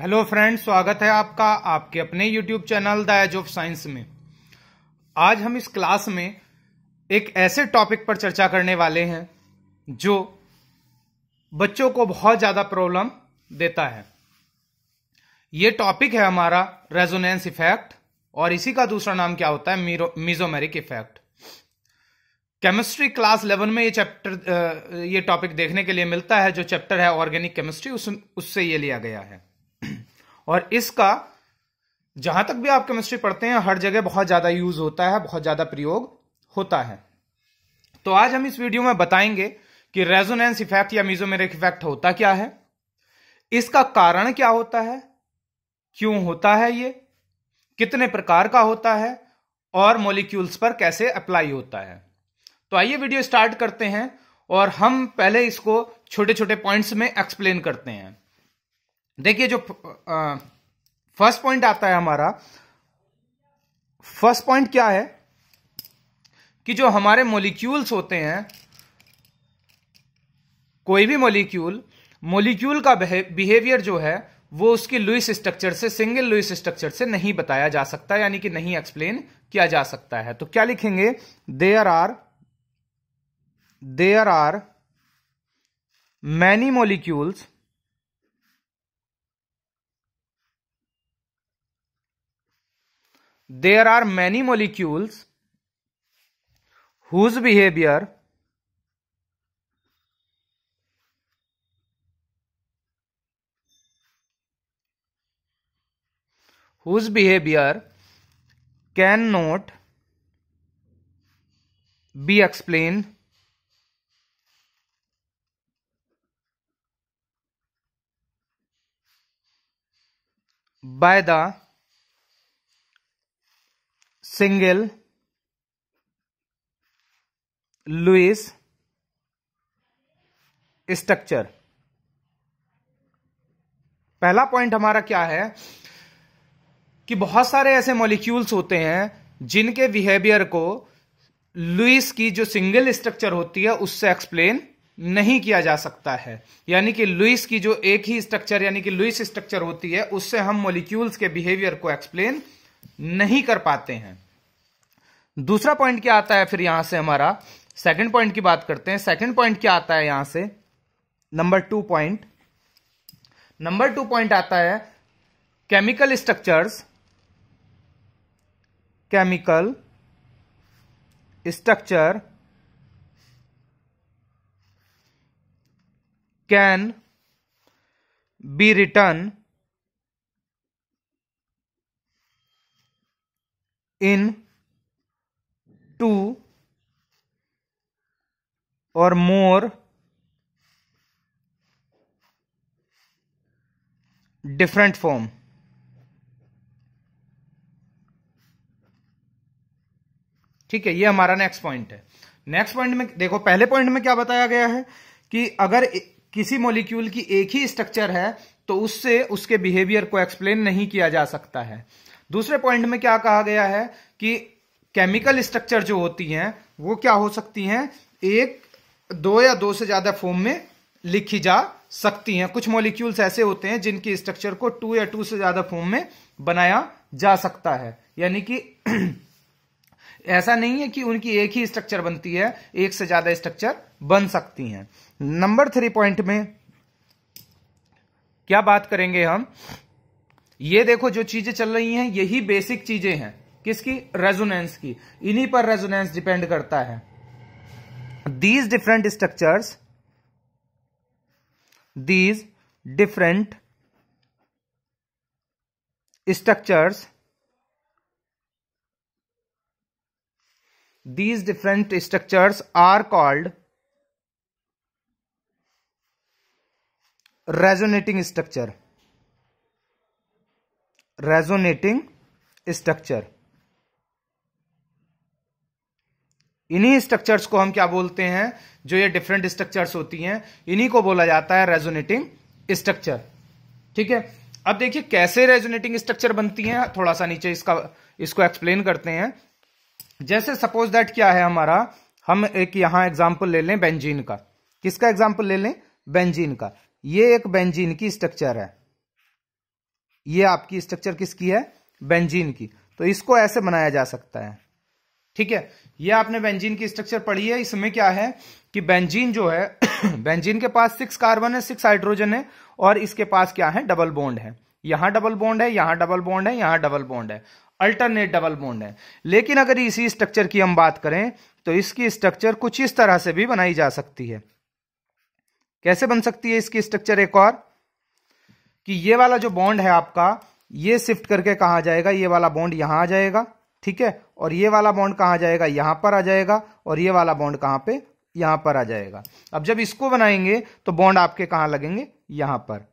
Hello friend स्वागत है आपका आपके अपने YouTube channel The Age of Science में आज हम इस क्लास में एक ऐसे टॉपिक पर चर्चा करने वाले हैं जो बच्चों को बहुत ज़्यादा प्रॉब्लम देता है ये टॉपिक है हमारा रेजोनेंस इफेक्ट और इसी का दूसरा नाम क्या होता है मीजोमेरिक इफेक्ट केमिस्ट्री क्लास 11 में ये चैप्टर ये टॉपिक देखने के लिए मिलता है जो चैप्टर है ऑर्गेनिक केमिस्ट्री उस उससे ये लिया गया है और इसका जहां तक भी आप केमिस्ट्री पढ़ते हैं हर जगह बहुत ज्यादा यूज होता है बहुत ज्यादा प्रयोग होता है तो आज हम इस वीडियो में बताएंगे कि रेजोनेंस इफेक्ट या मीजोमेरिक इफेक्ट होता क्या है इसका कारण क्या होता है क्यों होता है ये कितने प्रकार का होता है और मॉलिक्यूल्स पर कैसे अप्लाई होता है तो आइए वीडियो स्टार्ट करते हैं और हम पहले इसको छोटे छोटे पॉइंट्स में एक्सप्लेन करते हैं देखिए जो फर्स्ट पॉइंट आता है हमारा फर्स्ट पॉइंट क्या है कि जो हमारे मोलिक्यूल्स होते हैं कोई भी मोलिक्यूल मोलिक्यूल का बिहेवियर जो है वो उसकी लुइस स्ट्रक्चर से सिंगल लुइस स्ट्रक्चर से नहीं बताया जा सकता यानी कि नहीं एक्सप्लेन किया जा सकता है तो क्या लिखेंगे there are there are many molecules there are many molecules whose behavior whose behavior cannot be explained by the single Lewis structure पहला पॉइंट हमारा क्या है कि बहुत सारे ऐसे मॉलिक्यूल्स होते हैं जिनके बिहेवियर को लुइस की जो सिंगल स्ट्रक्चर होती है उससे एक्सप्लेन नहीं किया जा सकता है यानी कि लुइस की जो एक ही स्ट्रक्चर यानी कि लुइस स्ट्रक्चर होती है उससे हम मॉलिक्यूल्स के बिहेवियर को एक्सप्लेन नहीं कर पाते हैं दूसरा पॉइंट क्या आता है फिर यहां से हमारा सेकंड पॉइंट की बात करते हैं सेकंड पॉइंट क्या आता है यहां से number two point number two point आता है chemical structures chemical structure can be written in two और मोर डिफरेंट फॉर्म ठीक है ये हमारा नेक्स्ट पॉइंट है नेक्स्ट पॉइंट में देखो पहले पॉइंट में क्या बताया गया है कि अगर किसी मॉलिक्यूल की एक ही स्ट्रक्चर है तो उससे उसके बिहेवियर को एक्सप्लेन नहीं किया जा सकता है दूसरे पॉइंट में क्या कहा गया है कि केमिकल स्ट्रक्चर जो होती हैं वो क्या हो सकती हैं एक दो या दो से ज़्यादा फॉर्म में लिखी जा सकती हैं कुछ मॉलिक्यूल्स ऐसे होते हैं जिनकी स्ट्रक्चर को टू या टू से ज़्यादा फॉर्म में बनाया जा सकता है यानी कि ऐसा नहीं है कि उनकी एक ही स्ट्रक्चर बनती है एक से ज़्यादा स्ट्रक्चर बन सकती हैं नंबर थ्री पॉइंट में क्या बात करेंगे हम ये देखो जो चीजें चल रही हैं यही बेसिक चीजें हैं किसकी रेजोनेंस की इन्हीं पर रेजोनेंस डिपेंड करता है these different structures these different structures these different structures are called resonating structure resonating structure इन्हीं स्ट्रक्चर्स को हम क्या बोलते हैं जो ये डिफरेंट स्ट्रक्चर्स होती हैं इन्हीं को बोला जाता है रेजोनेटिंग स्ट्रक्चर ठीक है अब देखिए कैसे रेजोनेटिंग स्ट्रक्चर बनती हैं थोड़ा सा नीचे इसका इसको एक्सप्लेन करते हैं जैसे सपोज दैट क्या है हमारा हम एक यहां एग्जाम्पल ले लें बेंजीन का किसका एग्जाम्पल ले लें बेंजीन का ये एक बेंजीन की स्ट्रक्चर है ये आपकी स्ट्रक्चर किसकी है बेंजीन की तो इसको ऐसे बनाया जा सकता है ठीक है ये आपने बेंजीन की स्ट्रक्चर पढ़ी है इसमें क्या है कि बेंजीन जो है बेंजीन के पास सिक्स कार्बन है सिक्स हाइड्रोजन है और इसके पास क्या है डबल बोन्ड है यहां डबल बोन्ड है यहां डबल बॉन्ड है यहां डबल बोन्ड है अल्टरनेट डबल बोन्ड है लेकिन अगर इसी स्ट्रक्चर की हम बात करें तो इसकी स्ट्रक्चर कुछ इस तरह से भी बनाई जा सकती है कैसे बन सकती है इसकी स्ट्रक्चर एक और कि ये वाला जो बॉन्ड है आपका ये शिफ्ट करके कहा जाएगा ये वाला बॉन्ड यहां आ जाएगा ठीक है और ये वाला बॉन्ड कहाँ जाएगा यहां पर आ जाएगा और ये वाला बॉन्ड कहां पे यहां पर आ जाएगा अब जब इसको बनाएंगे तो बॉन्ड आपके कहां लगेंगे यहां पर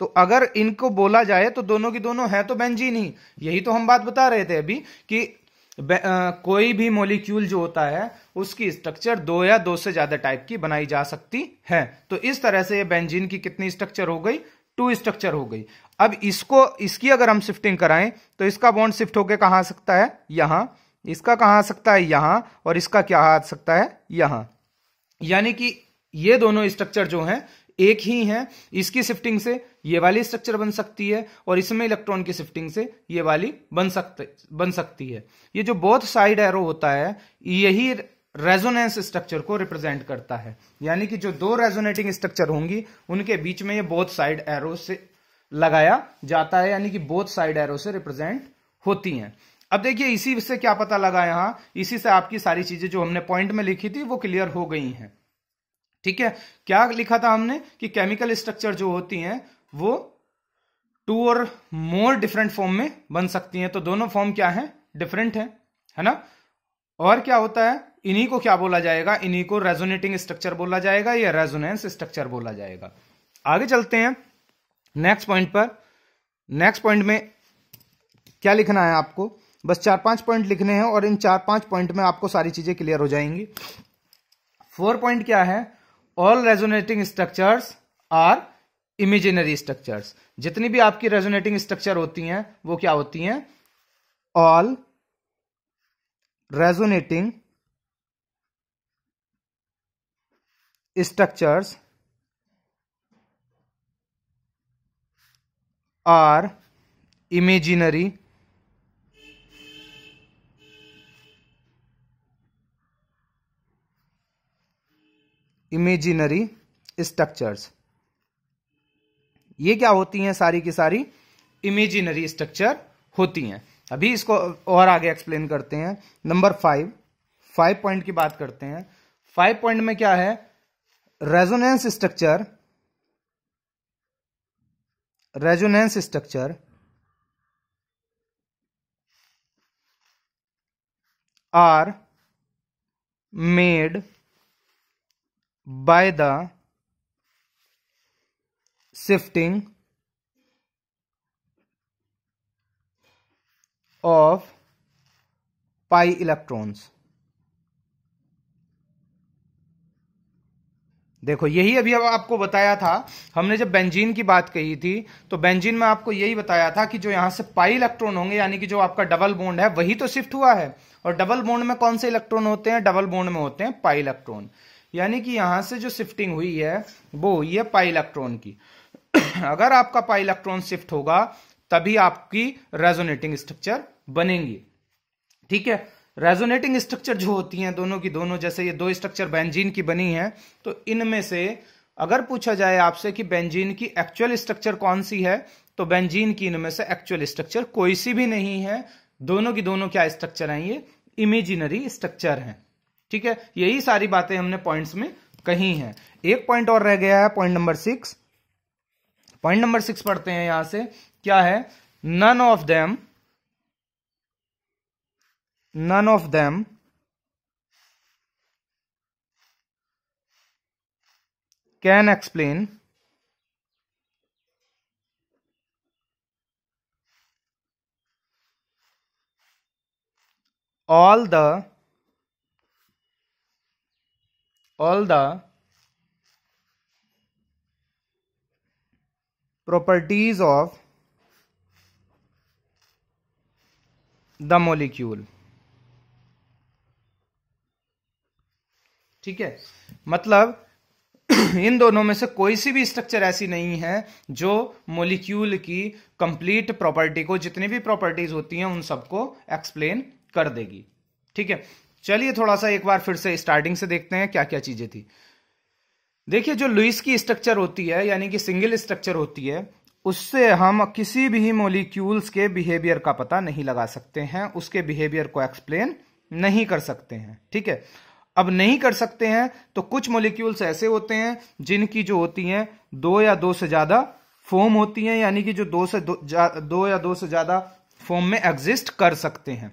तो अगर इनको बोला जाए तो दोनों की दोनों है तो बेंजीन ही यही तो हम बात बता रहे थे अभी कि आ, कोई भी मोलिक्यूल जो होता है उसकी स्ट्रक्चर दो या दो से ज्यादा टाइप की बनाई जा सकती है तो इस तरह से ये बेंजीन की कितनी स्ट्रक्चर हो गई टू स्ट्रक्चर हो गई अब इसको इसकी अगर हम शिफ्टिंग कराएं तो इसका बॉन्ड शिफ्ट होकर कहां आ सकता है यहां इसका कहां आ सकता है यहां और इसका क्या आ सकता है यहां यानी कि ये दोनों स्ट्रक्चर जो हैं एक ही हैं इसकी शिफ्टिंग से ये वाली स्ट्रक्चर बन सकती है और इसमें इलेक्ट्रॉन की शिफ्टिंग से ये वाली बन सकते बन सकती है ये जो बोथ साइड एरो होता है यही रेजोनेंस स्ट्रक्चर को रिप्रेजेंट करता है यानी कि जो दो रेजोनेटिंग स्ट्रक्चर होंगी उनके बीच में ये बोथ साइड एरो से लगाया जाता है यानी कि बोथ साइड एरो से रिप्रेजेंट होती हैं अब देखिए इसी से क्या पता लगा यहां इसी से आपकी सारी चीजें जो हमने पॉइंट में लिखी थी वो क्लियर हो गई हैं ठीक है क्या लिखा था हमने कि केमिकल स्ट्रक्चर जो होती हैं वो टू और मोर डिफरेंट फॉर्म में बन सकती हैं तो दोनों फॉर्म क्या है डिफरेंट है है ना और क्या होता है इन्हीं को क्या बोला जाएगा इन्हीं को रेजोनेटिंग स्ट्रक्चर बोला जाएगा या रेजोनेंस स्ट्रक्चर बोला जाएगा आगे चलते हैं नेक्स्ट पॉइंट पर नेक्स्ट पॉइंट में क्या लिखना है आपको बस चार पांच पॉइंट लिखने हैं और इन चार पांच पॉइंट में आपको सारी चीजें क्लियर हो जाएंगी फोर पॉइंट क्या है all resonating structures are imaginary structures जितनी भी आपकी रेजोनेटिंग स्ट्रक्चर होती हैं वो क्या होती हैं all resonating structures are imaginary imaginary structures ये क्या होती हैं सारी की सारी इमेजिनरी स्ट्रक्चर होती हैं अभी इसको और आगे एक्सप्लेन करते हैं नंबर फाइव फाइव पॉइंट की बात करते हैं फाइव पॉइंट में क्या है resonance structure resonance structure are made by the shifting of pi electrons देखो यही अभी अब आपको बताया था हमने जब बेंजीन की बात कही थी तो बेंजीन में आपको यही बताया था कि जो यहां से पाई इलेक्ट्रॉन होंगे यानी कि जो आपका डबल बोन्ड है वही तो शिफ्ट हुआ है और डबल बोन्ड में कौन से इलेक्ट्रॉन होते हैं डबल बोन्ड में होते हैं पाई इलेक्ट्रॉन यानी कि यहां से जो शिफ्टिंग हुई है वो हुई है पाई इलेक्ट्रॉन की अगर आपका पाई इलेक्ट्रॉन शिफ्ट होगा तभी आपकी रेजोनेटिंग स्ट्रक्चर बनेंगी ठीक है रेजोनेटिंग स्ट्रक्चर जो होती हैं दोनों की दोनों जैसे ये दो स्ट्रक्चर बेंजीन की बनी है तो इनमें से अगर पूछा जाए आपसे कि बेंजीन की एक्चुअल स्ट्रक्चर कौन सी है तो बेंजीन की इनमें से एक्चुअल स्ट्रक्चर कोई सी भी नहीं है दोनों की दोनों क्या स्ट्रक्चर हैं ये इमेजिनरी स्ट्रक्चर हैं ठीक है यही सारी बातें हमने पॉइंट्स में कही हैं एक पॉइंट और रह गया है point number six point number six पढ़ते हैं यहां से क्या है none of them none of them can explain all the all the properties of the molecule ठीक है मतलब इन दोनों में से कोई सी भी स्ट्रक्चर ऐसी नहीं है जो मोलिक्यूल की कंप्लीट प्रॉपर्टी को जितनी भी प्रॉपर्टीज होती हैं उन सबको एक्सप्लेन कर देगी ठीक है चलिए थोड़ा सा एक बार फिर से स्टार्टिंग से देखते हैं क्या क्या चीजें थी देखिए जो लुइस की स्ट्रक्चर होती है यानी कि सिंगल स्ट्रक्चर होती है उससे हम किसी भी मोलिक्यूल्स के बिहेवियर का पता नहीं लगा सकते हैं उसके बिहेवियर को एक्सप्लेन नहीं कर सकते हैं ठीक है अब नहीं कर सकते हैं तो कुछ मोलिक्यूल्स ऐसे होते हैं जिनकी जो होती हैं दो या दो से ज्यादा फॉर्म होती हैं यानी कि जो दो से दो, दो या दो से ज्यादा फॉर्म में एग्जिस्ट कर सकते हैं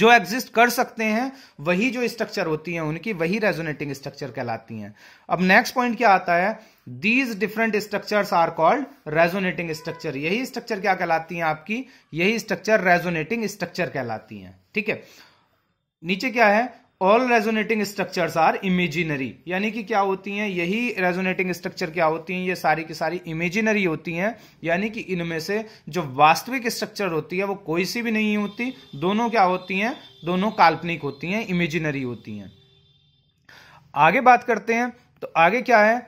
जो एग्जिस्ट कर सकते हैं वही जो स्ट्रक्चर होती है उनकी वही रेजोनेटिंग स्ट्रक्चर कहलाती हैं अब नेक्स्ट पॉइंट क्या आता है these different structures are called resonating structure यही स्ट्रक्चर क्या कहलाती हैं आपकी यही स्ट्रक्चर रेजोनेटिंग स्ट्रक्चर कहलाती हैं ठीक है नीचे क्या है all resonating structures are imaginary यानी कि क्या होती हैं यही रेजोनेटिंग स्ट्रक्चर क्या होती हैं ये सारी की सारी इमेजिनरी होती हैं यानी कि इनमें से जो वास्तविक स्ट्रक्चर होती है वो कोई सी भी नहीं होती दोनों क्या होती हैं दोनों काल्पनिक होती हैं इमेजिनरी होती हैं आगे बात करते हैं तो आगे क्या है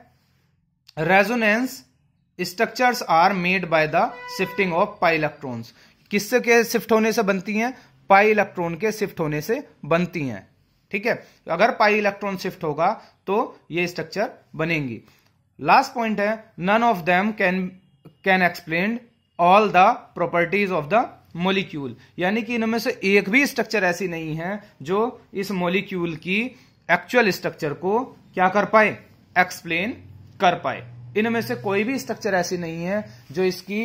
resonance structures are made by the shifting of pi electrons किससे के शिफ्ट होने से बनती हैं पाई इलेक्ट्रॉन के शिफ्ट होने से बनती हैं ठीक है तो अगर पाई इलेक्ट्रॉन शिफ्ट होगा तो ये स्ट्रक्चर बनेंगी लास्ट पॉइंट है none of them can can explain all the properties of the molecule यानी कि इनमें से एक भी स्ट्रक्चर ऐसी नहीं है जो इस मोलिक्यूल की एक्चुअल स्ट्रक्चर को क्या कर पाए एक्सप्लेन कर पाए इनमें से कोई भी स्ट्रक्चर ऐसी नहीं है जो इसकी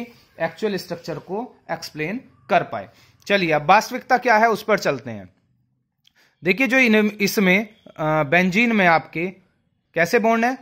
एक्चुअल स्ट्रक्चर को एक्सप्लेन कर पाए चलिए अब वास्तविकता क्या है उस पर चलते हैं देखिए जो इसमें बेंजीन में आपके कैसे बॉन्ड है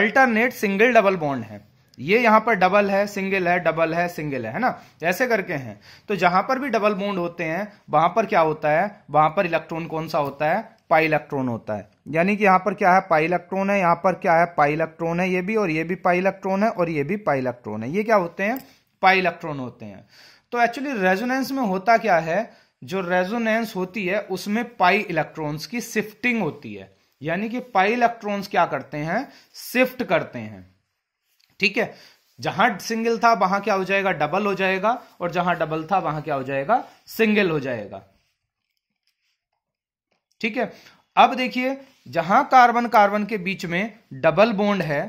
अल्टरनेट सिंगल डबल बॉन्ड है ये यहां पर डबल है सिंगल है डबल है सिंगल है है ना ऐसे करके हैं तो जहां पर भी डबल बॉन्ड होते हैं वहां पर क्या होता है वहां पर इलेक्ट्रॉन कौन सा होता है पाई इलेक्ट्रॉन होता है यानी कि यहां पर क्या है पाई इलेक्ट्रॉन है यहां पर क्या है पाई इलेक्ट्रॉन है ये भी और ये भी पाई इलेक्ट्रॉन है और ये भी पाई इलेक्ट्रॉन है ये क्या होते हैं पाई इलेक्ट्रॉन होते हैं तो एक्चुअली रेजोनेंस में होता क्या है जो रेजोनेंस होती है उसमें पाई इलेक्ट्रॉन्स की शिफ्टिंग होती है यानी कि पाई इलेक्ट्रॉन्स क्या करते हैं शिफ्ट करते हैं ठीक है जहां सिंगल था वहां क्या हो जाएगा डबल हो जाएगा और जहां डबल था वहां क्या हो जाएगा सिंगल हो जाएगा ठीक है अब देखिए जहां कार्बन कार्बन के बीच में डबल बोंड है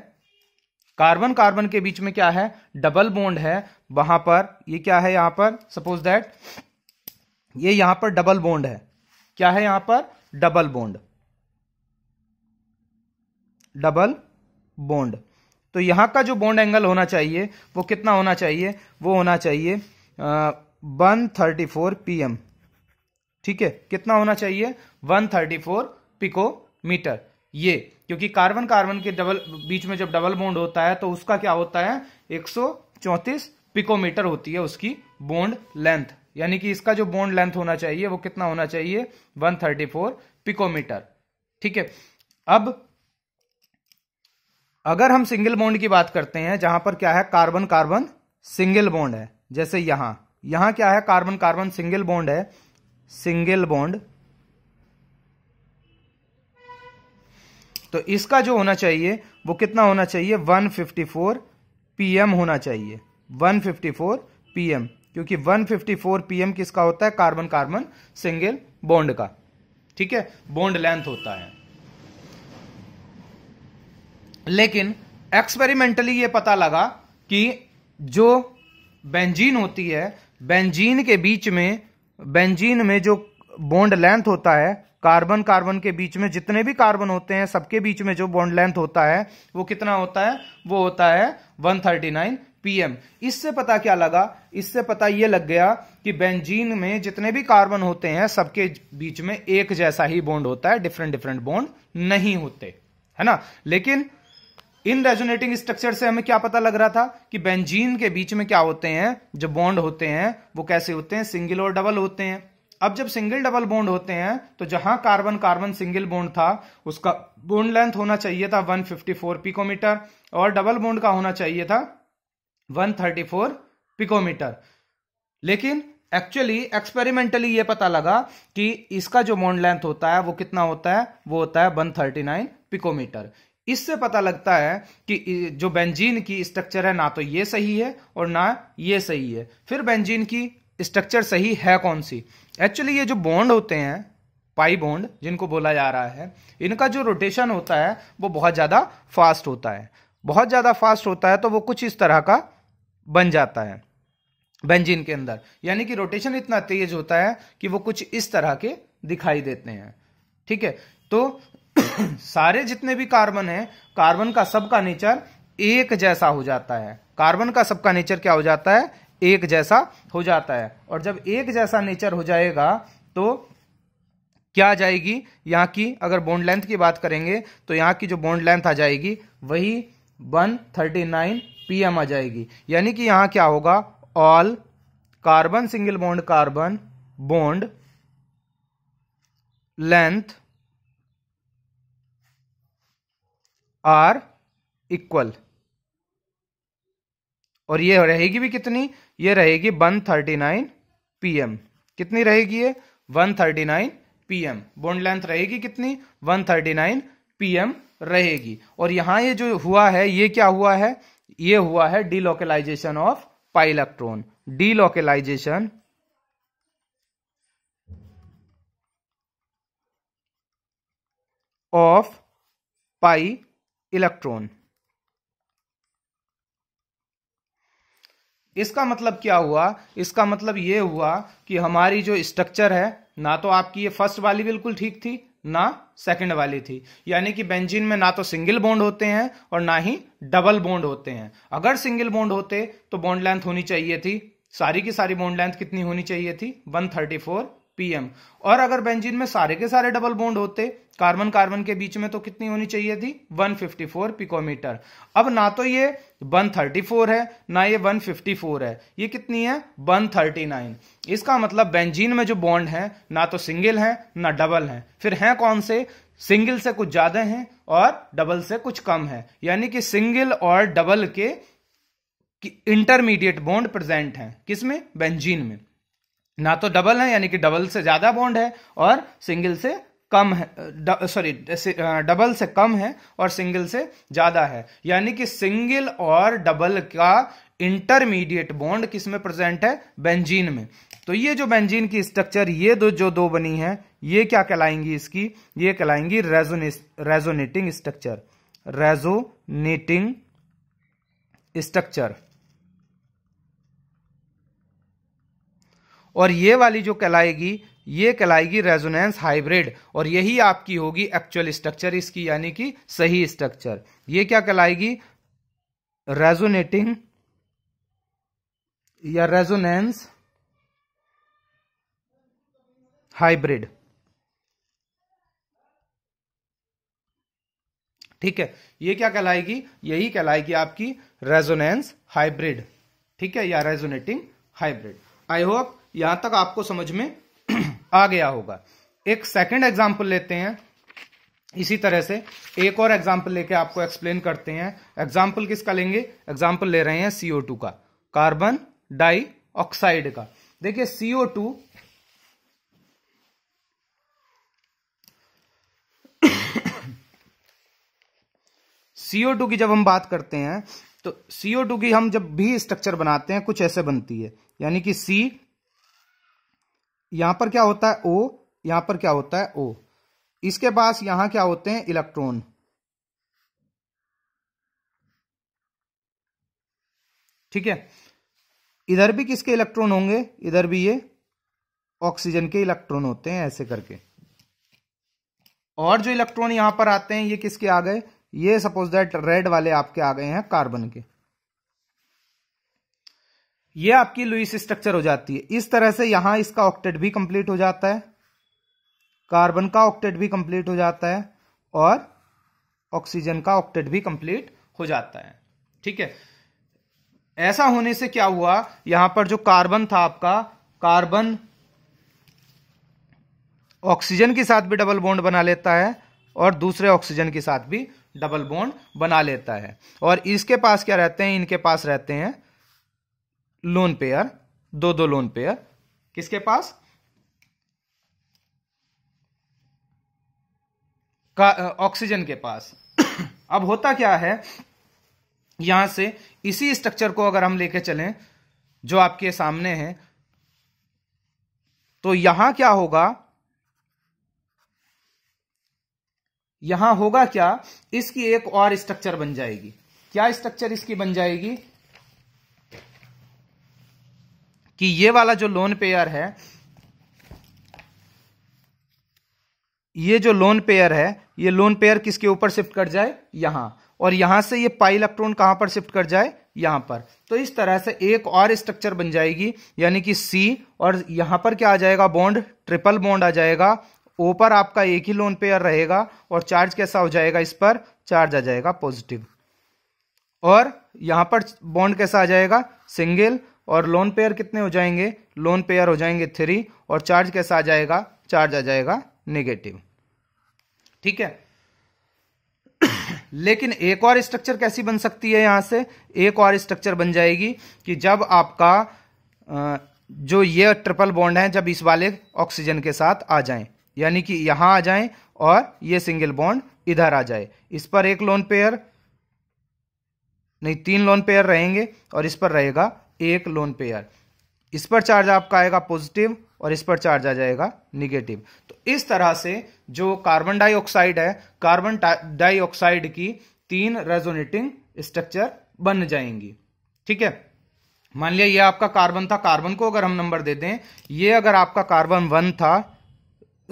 कार्बन कार्बन के बीच में क्या है डबल बोंड है वहां पर ये क्या है यहां पर सपोज दैट ये यहां पर डबल बोंड है क्या है यहां पर डबल बोंड डबल बोंड तो यहां का जो बोन्ड एंगल होना चाहिए वो कितना होना चाहिए वो होना चाहिए one thirty four P M ठीक है कितना होना चाहिए वन थर्टी फोर पिकोमीटर ये क्योंकि कार्बन कार्बन के डबल बीच में जब डबल बोंड होता है तो उसका क्या होता है एक सौ चौंतीस पिकोमीटर होती है उसकी बोन्ड लेंथ यानी कि इसका जो बॉन्ड लेंथ होना चाहिए वो कितना होना चाहिए 134 पिकोमीटर ठीक है अब अगर हम सिंगल बॉन्ड की बात करते हैं जहां पर क्या है कार्बन कार्बन सिंगल बॉन्ड है जैसे यहां यहां क्या है कार्बन कार्बन सिंगल बॉन्ड है सिंगल बॉन्ड तो इसका जो होना चाहिए वो कितना होना चाहिए 154 पीएम होना चाहिए 154 पीएम क्योंकि 154 पीएम किसका होता है कार्बन कार्बन सिंगल बॉन्ड का ठीक है बॉन्ड लेंथ होता है लेकिन एक्सपेरिमेंटली ये पता लगा कि जो बेंजीन होती है बेंजीन के बीच में बेंजीन में जो बॉन्ड लेंथ होता है कार्बन कार्बन के बीच में जितने भी कार्बन होते हैं सबके बीच में जो बॉन्ड लेंथ होता है वो कितना होता है वो होता है 139 पीएम इससे पता क्या लगा इससे पता यह लग गया कि बेंजीन में जितने भी कार्बन होते हैं सबके बीच में एक जैसा ही बॉन्ड होता है डिफरेंट डिफरेंट बॉन्ड नहीं होते है ना लेकिन इन रेजोनेटिंग स्ट्रक्चर से हमें क्या पता लग रहा था कि बेंजीन के बीच में क्या होते हैं जो बॉन्ड होते हैं वो कैसे होते हैं सिंगल और डबल होते हैं अब जब सिंगल डबल बॉन्ड होते हैं तो जहां कार्बन कार्बन सिंगल बॉन्ड था उसका बॉन्ड लेंथ होना चाहिए था 154 पिकोमीटर और डबल बॉन्ड का होना चाहिए था 134 पिकोमीटर लेकिन एक्चुअली एक्सपेरिमेंटली ये पता लगा कि इसका जो मोन लेंथ होता है वो कितना होता है वो होता है 139 पिकोमीटर इससे पता लगता है कि जो बेंजीन की स्ट्रक्चर है ना तो ये सही है और ना ये सही है फिर बेंजीन की स्ट्रक्चर सही है कौन सी एक्चुअली ये जो बॉन्ड होते हैं पाई बॉन्ड जिनको बोला जा रहा है इनका जो रोटेशन होता है वो बहुत ज़्यादा फास्ट होता है बहुत ज़्यादा फास्ट होता है तो वो कुछ इस तरह का बन जाता है बेंजीन के अंदर यानी कि रोटेशन इतना तेज होता है कि वो कुछ इस तरह के दिखाई देते हैं ठीक है तो सारे जितने भी कार्बन हैं कार्बन का सबका नेचर एक जैसा हो जाता है कार्बन का सबका नेचर क्या हो जाता है एक जैसा हो जाता है और जब एक जैसा नेचर हो जाएगा तो क्या आ जाएगी यहाँ की अगर बॉन्ड लेंथ की बात करेंगे तो यहाँ की जो बॉन्ड लेंथ आ जाएगी वही वन थर्टी नाइन पीएम आ जाएगी यानी कि यहां क्या होगा all carbon single bond carbon bond length are equal और ये रहेगी भी कितनी ये रहेगी 139 पीएम कितनी रहेगी ये 139 पीएम बॉन्ड लेंथ रहेगी कितनी 139 पीएम रहेगी और यहां ये जो हुआ है ये क्या हुआ है ये हुआ है delocalisation of pi electron delocalisation of pi electron इसका मतलब क्या हुआ इसका मतलब यह हुआ कि हमारी जो स्ट्रक्चर है ना तो आपकी ये फर्स्ट वाली बिल्कुल ठीक थी ना सेकंड वाली थी यानी कि बेंजीन में ना तो सिंगल बॉन्ड होते हैं और ना ही डबल बॉन्ड होते हैं अगर सिंगल बॉन्ड होते तो बॉन्ड लेंथ होनी चाहिए थी सारी की सारी बॉन्ड लेंथ कितनी होनी चाहिए थी 134 पीएम और अगर बेंजीन में सारे के सारे डबल बॉन्ड होते कार्बन कार्बन के बीच में तो कितनी होनी चाहिए थी 154 पिकोमीटर अब ना तो ये 134 है ना ये 154 है ये कितनी है 139 इसका मतलब बेंजीन में जो बॉन्ड है ना तो सिंगल है ना डबल है फिर हैं कौन से सिंगल से कुछ ज्यादा हैं और डबल से कुछ कम है यानी कि सिंगल और डबल के इंटरमीडिएट बॉन्ड प्रेजेंट हैं किसमें बेंजीन में ना तो डबल है यानी कि डबल से ज्यादा बॉन्ड है और सिंगल से कम है सॉरी डबल से कम है और सिंगल से ज़्यादा है यानी कि सिंगल और डबल का इंटरमीडिएट बॉन्ड किस में प्रेजेंट है बेंजीन में तो ये जो बेंजीन की स्ट्रक्चर ये दो जो दो बनी है ये क्या कहलाएंगी इसकी ये कहलाएंगी रेजोने रेजोनेटिंग स्ट्रक्चर रेजोनेटिंग स्ट्रक्चर और ये वाली जो कहलाएगी ये कहलाएगी रेजोनेंस हाइब्रिड और यही आपकी होगी एक्चुअल स्ट्रक्चर इसकी यानी कि सही स्ट्रक्चर ये क्या कहलाएगी रेजोनेटिंग या रेजोनेंस हाइब्रिड ठीक है ये क्या कहलाएगी यही कहलाएगी आपकी रेजोनेंस हाइब्रिड ठीक है या रेजोनेटिंग हाइब्रिड आई होप यहां तक आपको समझ में आ गया होगा एक सेकंड एग्जांपल लेते हैं इसी तरह से एक और एग्जांपल लेके आपको एक्सप्लेन करते हैं एग्जांपल किसका लेंगे एग्जांपल ले रहे हैं सीओ टू का कार्बन डाइऑक्साइड का देखिए सीओ टू सीओ टू की जब हम बात करते हैं तो सीओ टू की हम जब भी स्ट्रक्चर बनाते हैं कुछ ऐसे बनती है यानी कि सी यहां पर क्या होता है ओ यहां पर क्या होता है ओ इसके पास यहां क्या होते हैं इलेक्ट्रॉन ठीक है इधर भी किसके इलेक्ट्रॉन होंगे इधर भी ये ऑक्सीजन के इलेक्ट्रॉन होते हैं ऐसे करके और जो इलेक्ट्रॉन यहां पर आते हैं ये किसके आ गए ये सपोज दैट रेड वाले आपके आ गए हैं कार्बन के ये आपकी लुइस स्ट्रक्चर हो जाती है इस तरह से यहां इसका ऑक्टेट भी कंप्लीट हो जाता है कार्बन का ऑक्टेट भी कंप्लीट हो जाता है और ऑक्सीजन का ऑक्टेट भी कंप्लीट हो जाता है ठीक है ऐसा होने से क्या हुआ यहां पर जो कार्बन था आपका कार्बन ऑक्सीजन के साथ भी डबल बॉन्ड बना लेता है और दूसरे ऑक्सीजन के साथ भी डबल बॉन्ड बना लेता है और इसके पास क्या रहते हैं इनके पास रहते हैं लोन पेयर दो दो लोन पेयर किसके पास ऑक्सीजन के पास अब होता क्या है यहां से इसी स्ट्रक्चर को अगर हम लेके चलें जो आपके सामने है तो यहां क्या होगा यहां होगा क्या इसकी एक और स्ट्रक्चर बन जाएगी क्या स्ट्रक्चर इसकी बन जाएगी कि ये वाला जो लोन पेयर है ये जो लोन पेयर है ये लोन पेयर किसके ऊपर शिफ्ट कर जाए यहां और यहां से ये पाई इलेक्ट्रॉन कहां पर शिफ्ट कर जाए यहां पर तो इस तरह से एक और स्ट्रक्चर बन जाएगी यानी कि सी और यहां पर क्या आ जाएगा बॉन्ड ट्रिपल बॉन्ड आ जाएगा ओ पर आपका एक ही लोन पेयर रहेगा और चार्ज कैसा हो जाएगा इस पर चार्ज आ जाएगा पॉजिटिव और यहां पर बॉन्ड कैसा आ जाएगा सिंगल और लोन पेयर कितने हो जाएंगे लोन पेयर हो जाएंगे थ्री और चार्ज कैसा आ जाएगा चार्ज आ जाएगा नेगेटिव ठीक है लेकिन एक और स्ट्रक्चर कैसी बन सकती है यहां से एक और स्ट्रक्चर बन जाएगी कि जब आपका जो ये ट्रिपल बॉन्ड है जब इस वाले ऑक्सीजन के साथ आ जाए यानी कि यहां आ जाए और ये सिंगल बॉन्ड इधर आ जाए इस पर एक लोन पेयर नहीं तीन लोन पेयर रहेंगे और इस पर रहेगा एक लोन पेयर इस पर चार्ज आपका आएगा पॉजिटिव और इस पर चार्ज आ जाएगा निगेटिव तो इस तरह से जो कार्बन डाइऑक्साइड है कार्बन डाइऑक्साइड की तीन रेजोनेटिंग स्ट्रक्चर बन जाएंगी ठीक है मान लिया ये आपका कार्बन था कार्बन को अगर हम नंबर दे दें ये अगर आपका कार्बन वन था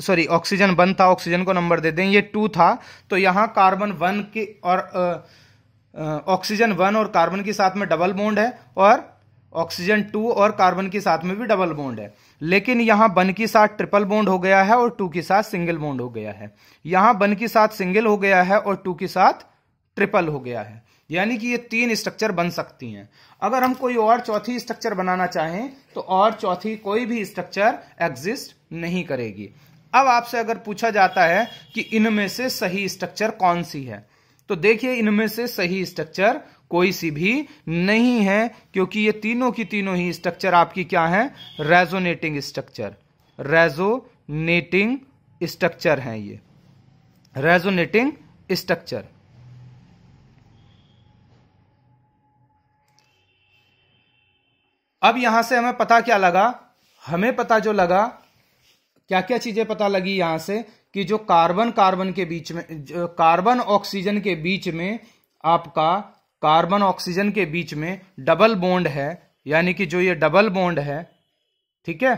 सॉरी ऑक्सीजन वन था ऑक्सीजन को नंबर दे दें ये टू था तो यहां कार्बन वन के और ऑक्सीजन वन और कार्बन के साथ में डबल बोंड है और ऑक्सीजन टू और कार्बन के साथ में भी डबल बॉन्ड है लेकिन यहाँ बन के साथ ट्रिपल बॉन्ड हो गया है और टू के साथ सिंगल बॉन्ड हो गया है यहाँ बन के साथ सिंगल हो गया है और टू के साथ ट्रिपल हो गया है यानी कि ये तीन स्ट्रक्चर बन सकती हैं अगर हम कोई और चौथी स्ट्रक्चर बनाना चाहें तो और चौथी कोई भी स्ट्रक्चर एग्जिस्ट नहीं करेगी अब आपसे अगर पूछा जाता है कि इनमें से सही स्ट्रक्चर कौन सी है तो देखिए इनमें से सही स्ट्रक्चर कोई सी भी नहीं है क्योंकि ये तीनों की तीनों ही स्ट्रक्चर आपकी क्या है रेजोनेटिंग स्ट्रक्चर रेजोनेटिंग स्ट्रक्चर हैं ये रेजोनेटिंग स्ट्रक्चर अब यहां से हमें पता क्या लगा हमें पता जो लगा क्या क्या चीजें पता लगी यहां से कि जो कार्बन कार्बन के बीच में कार्बन ऑक्सीजन के बीच में आपका कार्बन ऑक्सीजन के बीच में डबल बॉन्ड है यानी कि जो ये डबल बॉन्ड है ठीक है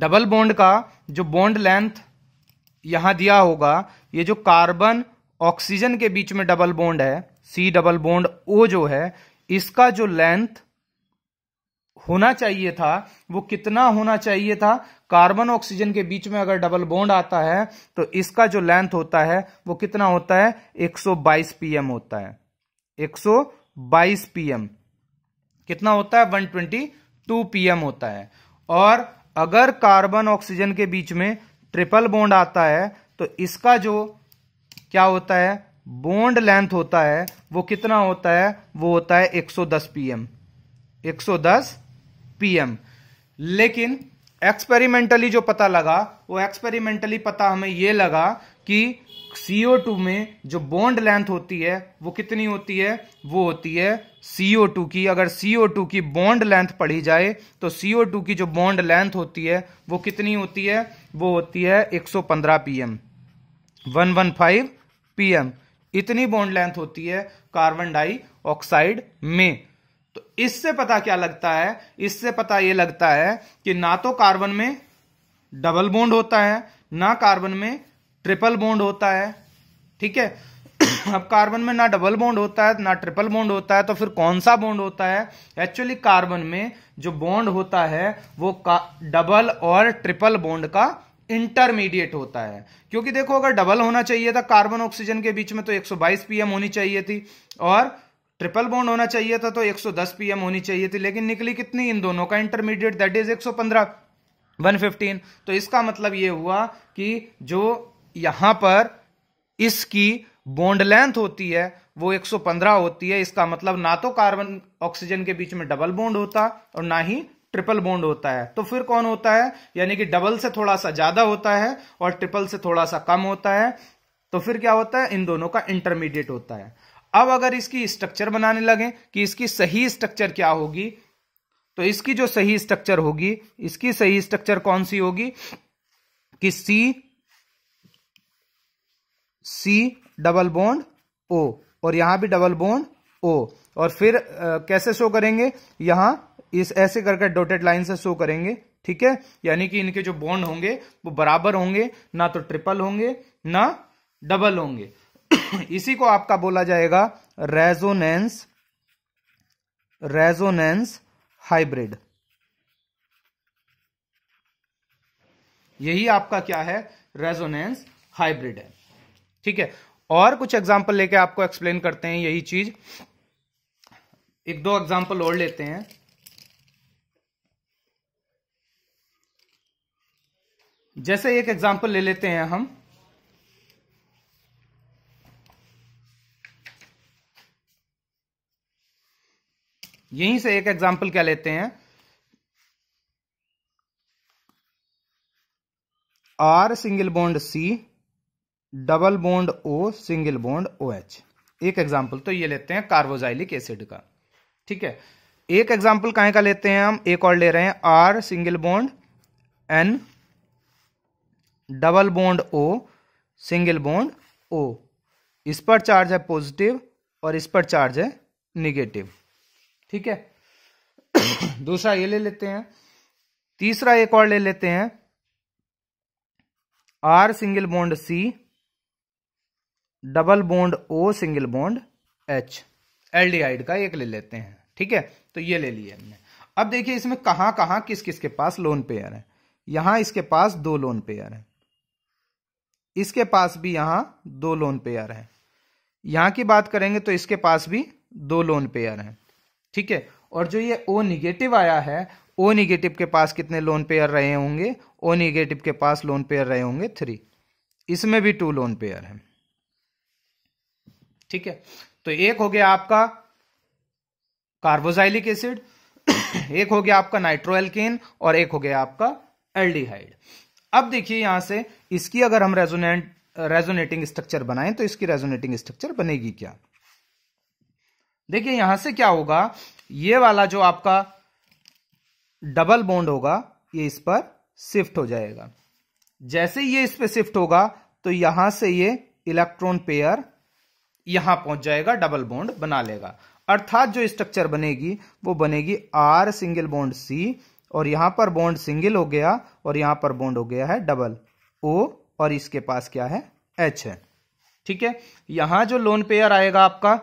डबल बॉन्ड का जो बॉन्ड लेंथ यहाँ दिया होगा ये जो कार्बन ऑक्सीजन के बीच में डबल बॉन्ड है सी डबल बॉन्ड ओ जो है इसका जो लेंथ होना चाहिए था वो कितना होना चाहिए था कार्बन ऑक्सीजन के बीच में अगर डबल बॉन्ड आता है तो इसका जो लेंथ होता है वो कितना होता है 122 पीएम होता है 122 पीएम कितना होता है 122 पीएम होता है और अगर कार्बन ऑक्सीजन के बीच में ट्रिपल बॉन्ड आता है तो इसका जो क्या होता है बॉन्ड लेंथ होता है वो कितना होता है वो होता है 110 पीएम 110 पीएम लेकिन एक्सपेरिमेंटली जो पता लगा वो एक्सपेरिमेंटली पता हमें ये लगा कि सीओ टू में जो बॉन्ड लेंथ होती है वो कितनी होती है वो होती है सीओ टू की अगर सीओ टू की बॉन्ड लेंथ पढ़ी जाए तो सीओ टू की जो बॉन्ड लेंथ होती है वो कितनी होती है वो होती है 115 पीएम 115 पीएम इतनी बॉन्ड लेंथ होती है कार्बन डाई ऑक्साइड में तो इससे पता क्या लगता है इससे पता यह लगता है कि ना तो कार्बन में डबल बॉन्ड होता है ना कार्बन में ट्रिपल बॉन्ड होता है ठीक है अब कार्बन में ना डबल बॉन्ड होता है ना ट्रिपल बॉन्ड होता है तो फिर कौन सा बॉन्ड होता है एक्चुअली कार्बन में जो बॉन्ड होता है वो डबल और ट्रिपल बॉन्ड का इंटरमीडिएट होता है क्योंकि देखो अगर डबल होना चाहिए था कार्बन ऑक्सीजन के बीच में तो 122 पीएम होनी चाहिए थी और ट्रिपल बॉन्ड होना चाहिए था तो 110 पीएम होनी चाहिए थी लेकिन निकली कितनी इन दोनों का इंटरमीडिएट दैट इज 115 115 तो इसका मतलब ये हुआ कि जो यहां पर इसकी बॉन्ड लेंथ होती है वो 115 होती है इसका मतलब ना तो कार्बन ऑक्सीजन के बीच में डबल बॉन्ड होता और ना ही ट्रिपल बॉन्ड होता है तो फिर कौन होता है यानी कि डबल से थोड़ा सा ज्यादा होता है और ट्रिपल से थोड़ा सा कम होता है तो फिर क्या होता है इन दोनों का इंटरमीडिएट होता है अब अगर इसकी स्ट्रक्चर बनाने लगे कि इसकी सही स्ट्रक्चर क्या होगी तो इसकी जो सही स्ट्रक्चर होगी इसकी सही स्ट्रक्चर कौन सी होगी कि सी सी डबल बोंड ओ और यहां भी डबल बोंड ओ और फिर आ, कैसे शो करेंगे यहां इस ऐसे करके डोटेड लाइन से शो करेंगे ठीक है यानी कि इनके जो बॉन्ड होंगे वो बराबर होंगे ना तो ट्रिपल होंगे ना डबल होंगे इसी को आपका बोला जाएगा रेजोनेंस रेजोनेंस हाइब्रिड यही आपका क्या है रेजोनेंस हाइब्रिड है ठीक है और कुछ एग्जाम्पल लेके आपको एक्सप्लेन करते हैं यही चीज एक दो एग्जाम्पल और लेते हैं जैसे एक एग्जाम्पल ले लेते हैं हम यहीं से एक एग्जाम्पल क्या लेते हैं R single bond C double bond O single bond O H एक एग्जाम्पल तो ये लेते हैं कार्बोजाइलिक एसिड का ठीक है एक एग्जाम्पल काहे का लेते हैं हम एक और ले रहे हैं R single bond N double bond O single bond O इस पर चार्ज है पॉजिटिव और इस पर चार्ज है निगेटिव ठीक है दूसरा ये ले लेते हैं तीसरा एक और ले लेते हैं R single bond C double bond O single bond H aldehyde का एक ले लेते हैं ठीक है तो ये ले लिया हमने अब देखिए इसमें कहां कहां किस किस के पास लोन पेयर है यहां इसके पास दो लोन पेयर है इसके पास भी यहां दो लोन पेयर है यहां की बात करेंगे तो इसके पास भी दो लोन पेयर है ठीक है और जो ये ओ निगेटिव आया है ओ निगेटिव के पास कितने लोन पेयर रहे होंगे ओ निगेटिव के पास लोन पेयर रहे होंगे थ्री इसमें भी टू लोन पेयर है ठीक है तो एक हो गया आपका कार्बोजाइलिक एसिड एक हो गया आपका नाइट्रोएल्केन और एक हो गया आपका एल्डिहाइड अब देखिए यहां से इसकी अगर हम रेजोनेट रेजोनेटिंग स्ट्रक्चर बनाएं तो इसकी रेजोनेटिंग स्ट्रक्चर बनेगी क्या देखिए यहां से क्या होगा ये वाला जो आपका डबल बॉन्ड होगा ये इस पर शिफ्ट हो जाएगा जैसे ये इस पर शिफ्ट होगा तो यहां से ये इलेक्ट्रॉन पेयर यहां पहुंच जाएगा डबल बॉन्ड बना लेगा अर्थात जो स्ट्रक्चर बनेगी वो बनेगी आर सिंगल बॉन्ड सी और यहां पर बॉन्ड सिंगल हो गया और यहां पर बॉन्ड हो गया है डबल ओ और इसके पास क्या है एच है ठीक है यहां जो लोन पेयर आएगा आपका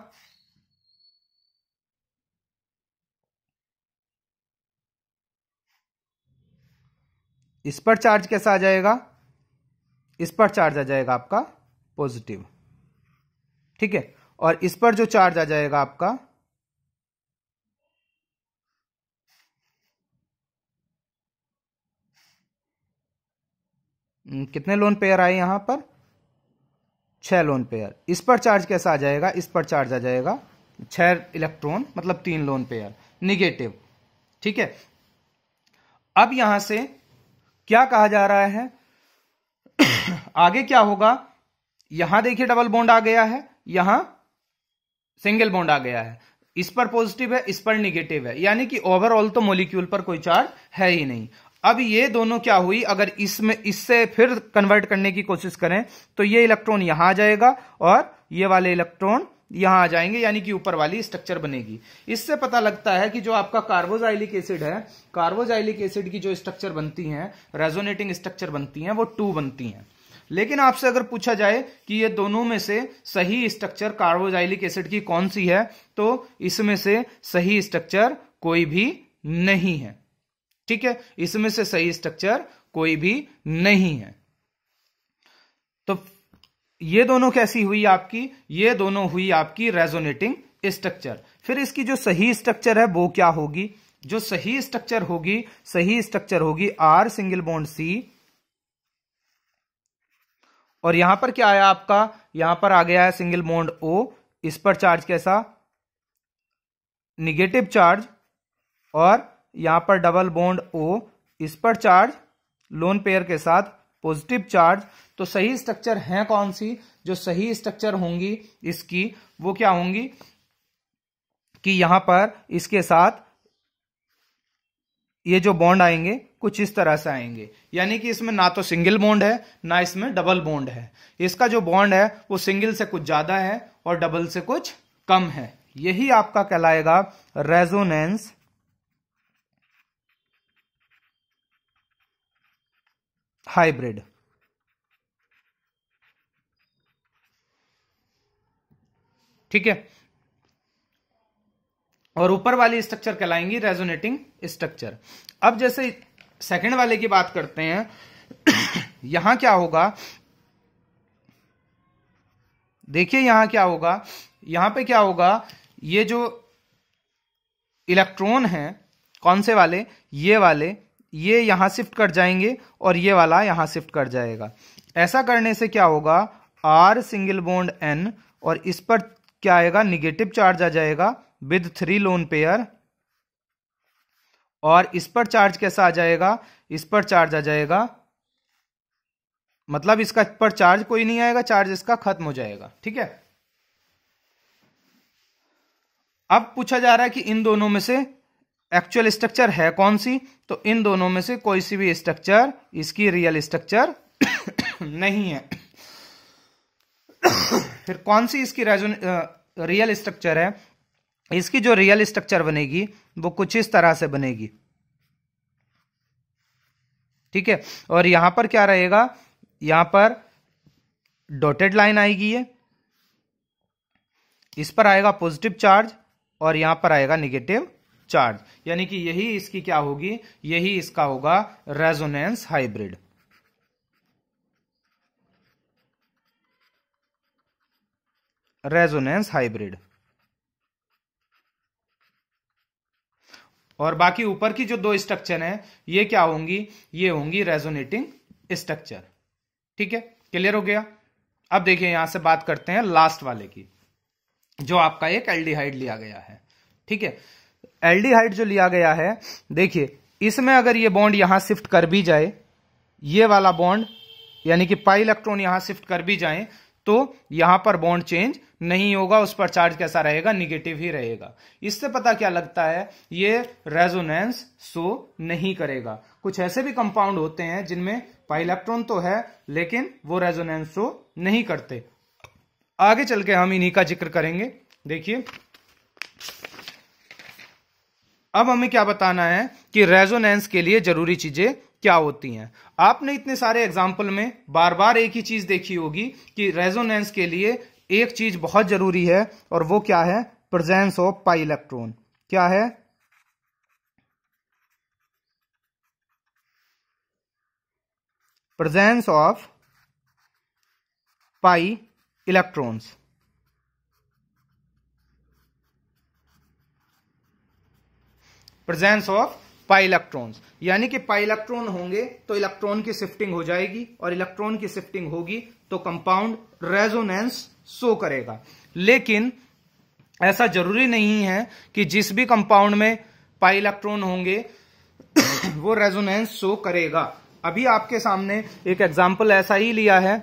इस पर चार्ज कैसा आ जाएगा इस पर चार्ज आ जाएगा आपका पॉजिटिव ठीक है और इस पर जो चार्ज आ जाएगा आपका हम्म, कितने लोन पेयर आए यहां पर छह लोन पेयर इस पर चार्ज कैसा आ जाएगा इस पर चार्ज आ जाएगा छह इलेक्ट्रॉन मतलब तीन लोन पेयर निगेटिव ठीक है अब यहां से क्या कहा जा रहा है आगे क्या होगा यहां देखिए डबल बॉन्ड आ गया है यहां सिंगल बॉन्ड आ गया है इस पर पॉजिटिव है इस पर निगेटिव है यानी कि ओवरऑल तो मोलिक्यूल पर कोई चार्ज है ही नहीं अब ये दोनों क्या हुई अगर इसमें इससे फिर कन्वर्ट करने की कोशिश करें तो ये इलेक्ट्रॉन यहां आ जाएगा और ये वाले इलेक्ट्रॉन यहां आ जाएंगे यानी कि ऊपर वाली स्ट्रक्चर बनेगी इससे पता लगता है कि जो आपका कार्बोजाइलिक एसिड है कार्बोजाइलिक एसिड की जो स्ट्रक्चर बनती है रेजोनेटिंग स्ट्रक्चर बनती है वो टू बनती है लेकिन आपसे अगर पूछा जाए कि ये दोनों में से सही स्ट्रक्चर कार्बोजाइलिक एसिड की कौन सी है तो इसमें से सही स्ट्रक्चर कोई भी नहीं है ठीक है इसमें से सही स्ट्रक्चर कोई भी नहीं है तो ये दोनों कैसी हुई आपकी ये दोनों हुई आपकी रेजोनेटिंग स्ट्रक्चर फिर इसकी जो सही स्ट्रक्चर है वो क्या होगी जो सही स्ट्रक्चर होगी सही स्ट्रक्चर होगी आर सिंगल बॉन्ड सी और यहां पर क्या आया आपका यहां पर आ गया है सिंगल बोन्ड ओ इस पर चार्ज कैसा निगेटिव चार्ज और यहां पर डबल बोन्ड ओ इस पर चार्ज लोन पेयर के साथ पॉजिटिव चार्ज तो सही स्ट्रक्चर है कौन सी जो सही स्ट्रक्चर होंगी इसकी वो क्या होंगी कि यहां पर इसके साथ ये जो बॉन्ड आएंगे कुछ इस तरह से आएंगे यानी कि इसमें ना तो सिंगल बॉन्ड है ना इसमें डबल बॉन्ड है इसका जो बॉन्ड है वो सिंगल से कुछ ज्यादा है और डबल से कुछ कम है यही आपका कहलाएगा रेजोनेंस हाइब्रिड ठीक है और ऊपर वाली स्ट्रक्चर कहलाएंगी रेजोनेटिंग स्ट्रक्चर अब जैसे सेकंड वाले की बात करते हैं यहां क्या होगा देखिए यहां क्या होगा यहां पे क्या होगा ये जो इलेक्ट्रॉन है कौन से वाले ये वाले ये यहां शिफ्ट कर जाएंगे और ये वाला यहां शिफ्ट कर जाएगा ऐसा करने से क्या होगा आर सिंगल बोन्ड एन और इस पर क्या आएगा निगेटिव चार्ज आ जाएगा विद थ्री लोन पेयर और इस पर चार्ज कैसा आ जाएगा इस पर चार्ज आ जाएगा मतलब इसका पर चार्ज कोई नहीं आएगा चार्ज इसका खत्म हो जाएगा ठीक है अब पूछा जा रहा है कि इन दोनों में से एक्चुअल स्ट्रक्चर है कौन सी तो इन दोनों में से कोई सी भी स्ट्रक्चर इसकी रियल स्ट्रक्चर नहीं है फिर कौन सी इसकी रियल स्ट्रक्चर है इसकी जो रियल स्ट्रक्चर बनेगी वो कुछ इस तरह से बनेगी ठीक है और यहां पर क्या रहेगा यहां पर डॉटेड लाइन आएगी ये इस पर आएगा पॉजिटिव चार्ज और यहां पर आएगा निगेटिव चार्ज यानी कि यही इसकी क्या होगी यही इसका होगा रेजोनेंस हाइब्रिड रेजोनेंस हाइब्रिड और बाकी ऊपर की जो दो स्ट्रक्चर हैं ये क्या होंगी ये होंगी रेजोनेटिंग स्ट्रक्चर ठीक है क्लियर हो गया अब देखिए यहां से बात करते हैं लास्ट वाले की जो आपका एक एल्डिहाइड लिया गया है ठीक है एल्डिहाइड जो लिया गया है देखिए इसमें अगर ये बॉन्ड यहां शिफ्ट कर भी जाए ये वाला बॉन्ड यानी कि पाई इलेक्ट्रॉन यहां शिफ्ट कर भी जाए तो यहां पर बॉन्ड चेंज नहीं होगा उस पर चार्ज कैसा रहेगा निगेटिव ही रहेगा इससे पता क्या लगता है ये रेजोनेंस शो नहीं करेगा कुछ ऐसे भी कंपाउंड होते हैं जिनमें पाइलेक्ट्रॉन इलेक्ट्रॉन तो है लेकिन वो रेजोनेंस शो नहीं करते आगे चल के हम इन्हीं का जिक्र करेंगे देखिए अब हमें क्या बताना है कि रेजोनेंस के लिए जरूरी चीजें क्या होती हैं आपने इतने सारे एग्जाम्पल में बार बार एक ही चीज देखी होगी कि रेजोनेंस के लिए एक चीज बहुत जरूरी है और वो क्या है प्रेजेंस ऑफ पाई इलेक्ट्रॉन क्या है presence of pi electrons presence of pi electrons यानी कि पाई इलेक्ट्रॉन होंगे तो इलेक्ट्रॉन की शिफ्टिंग हो जाएगी और इलेक्ट्रॉन की शिफ्टिंग होगी तो कंपाउंड रेजोनेंस शो करेगा लेकिन ऐसा जरूरी नहीं है कि जिस भी कंपाउंड में पाई इलेक्ट्रॉन होंगे वो रेजोनेंस शो करेगा अभी आपके सामने एक एग्जाम्पल ऐसा ही लिया है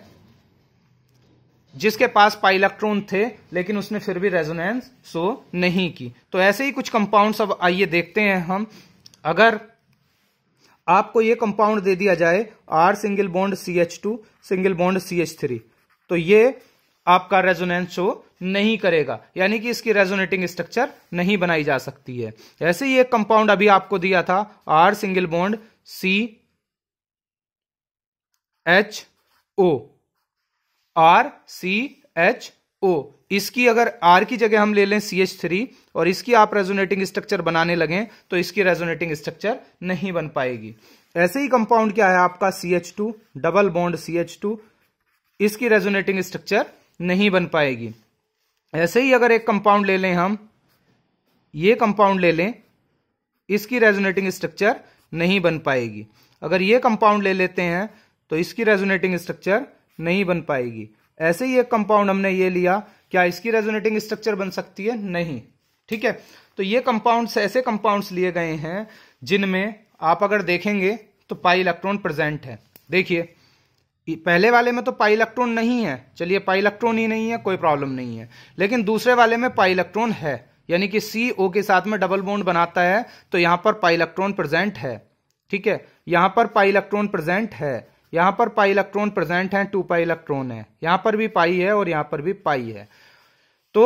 जिसके पास पाई इलेक्ट्रॉन थे लेकिन उसने फिर भी रेजोनेंस शो नहीं की तो ऐसे ही कुछ कंपाउंड अब आइए देखते हैं हम अगर आपको ये कंपाउंड दे दिया जाए R single bond C H two single bond C H three तो ये आपका रेजोनेंस शो नहीं करेगा यानी कि इसकी रेजोनेटिंग स्ट्रक्चर नहीं बनाई जा सकती है ऐसे ही एक कंपाउंड अभी आपको दिया था R single bond C H O R C H O इसकी अगर आर की जगह हम ले लें सी एच थ्री और इसकी आप रेजोनेटिंग स्ट्रक्चर बनाने लगे तो इसकी रेजोनेटिंग स्ट्रक्चर नहीं बन पाएगी ऐसे ही कंपाउंड क्या है आपका C H two double bond C H two इसकी रेजोनेटिंग स्ट्रक्चर नहीं बन पाएगी ऐसे ही अगर एक कंपाउंड ले लें हम ये कंपाउंड ले लें इसकी रेजोनेटिंग स्ट्रक्चर नहीं बन पाएगी अगर ये कंपाउंड ले लेते हैं तो इसकी रेजोनेटिंग स्ट्रक्चर नहीं बन पाएगी ऐसे ही एक कंपाउंड हमने ये लिया क्या इसकी रेजोनेटिंग स्ट्रक्चर बन सकती है नहीं ठीक है तो ये कंपाउंड्स ऐसे कंपाउंड्स लिए गए हैं जिनमें आप अगर देखेंगे तो पाई इलेक्ट्रॉन प्रेजेंट है देखिए पहले वाले में तो पाई इलेक्ट्रॉन नहीं है चलिए पाई इलेक्ट्रॉन ही नहीं है कोई प्रॉब्लम नहीं है लेकिन दूसरे वाले में पाई इलेक्ट्रॉन है यानी कि सी ओ के साथ में डबल बोन्ड बनाता है तो यहां पर पाई इलेक्ट्रॉन प्रेजेंट है ठीक है यहां पर पाई इलेक्ट्रॉन प्रेजेंट है यहां पर पाई इलेक्ट्रॉन प्रेजेंट हैं टू पाई इलेक्ट्रॉन है यहां पर भी पाई है और यहां पर भी पाई है तो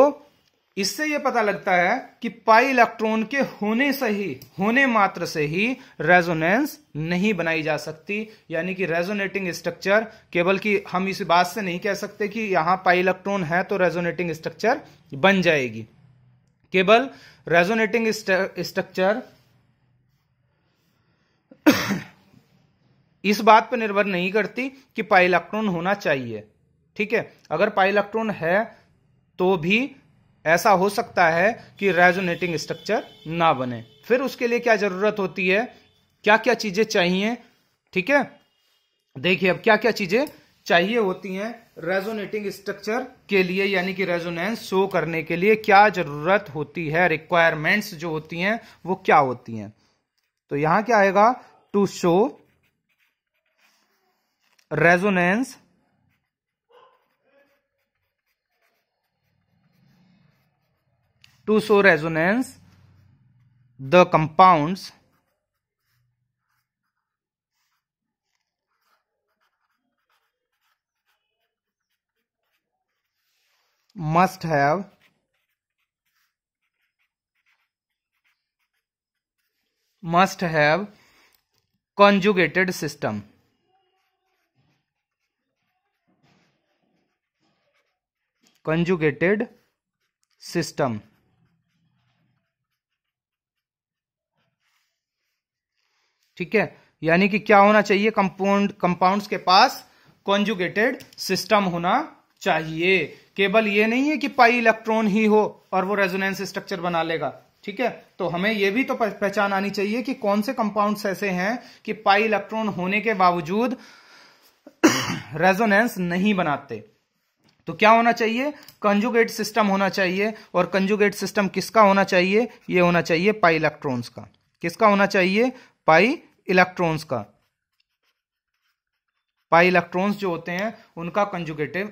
इससे यह पता लगता है कि पाई इलेक्ट्रॉन के होने से ही होने मात्र से ही रेजोनेंस नहीं बनाई जा सकती यानी कि रेजोनेटिंग स्ट्रक्चर केवल कि हम इस बात से नहीं कह सकते कि यहां पाई इलेक्ट्रॉन है तो रेजोनेटिंग स्ट्रक्चर बन जाएगी केवल रेजोनेटिंग स्ट्रक्चर इस बात पर निर्भर नहीं करती कि पाई इलेक्ट्रॉन होना चाहिए ठीक है अगर पाई इलेक्ट्रॉन है तो भी ऐसा हो सकता है कि रेजोनेटिंग स्ट्रक्चर ना बने फिर उसके लिए क्या जरूरत होती है क्या क्या चीजें चाहिए ठीक है देखिए अब क्या क्या चीजें चाहिए होती हैं रेजोनेटिंग स्ट्रक्चर के लिए यानी कि रेजोनेंस शो करने के लिए क्या जरूरत होती है रिक्वायरमेंट्स जो होती हैं वो क्या होती हैं तो यहां क्या आएगा to show resonance to show resonance the compounds must have must have conjugated system conjugated system ठीक है यानी कि क्या होना चाहिए कंपाउंड कंपाउंड्स के पास कॉन्जुगेटेड सिस्टम होना चाहिए केवल यह नहीं है कि पाई इलेक्ट्रॉन ही हो और वो रेजोनेंस स्ट्रक्चर बना लेगा ठीक है तो हमें यह भी तो पहचान आनी चाहिए कि कौन से कंपाउंड्स ऐसे हैं कि पाई इलेक्ट्रॉन होने के बावजूद रेजोनेंस नहीं बनाते तो क्या होना चाहिए कंजुगेट सिस्टम होना चाहिए और कंजुगेट सिस्टम किसका होना चाहिए यह होना चाहिए पाई इलेक्ट्रॉन्स का किसका होना चाहिए पाई इलेक्ट्रॉन्स का पाई इलेक्ट्रॉन्स जो होते हैं उनका कंजुगेटिव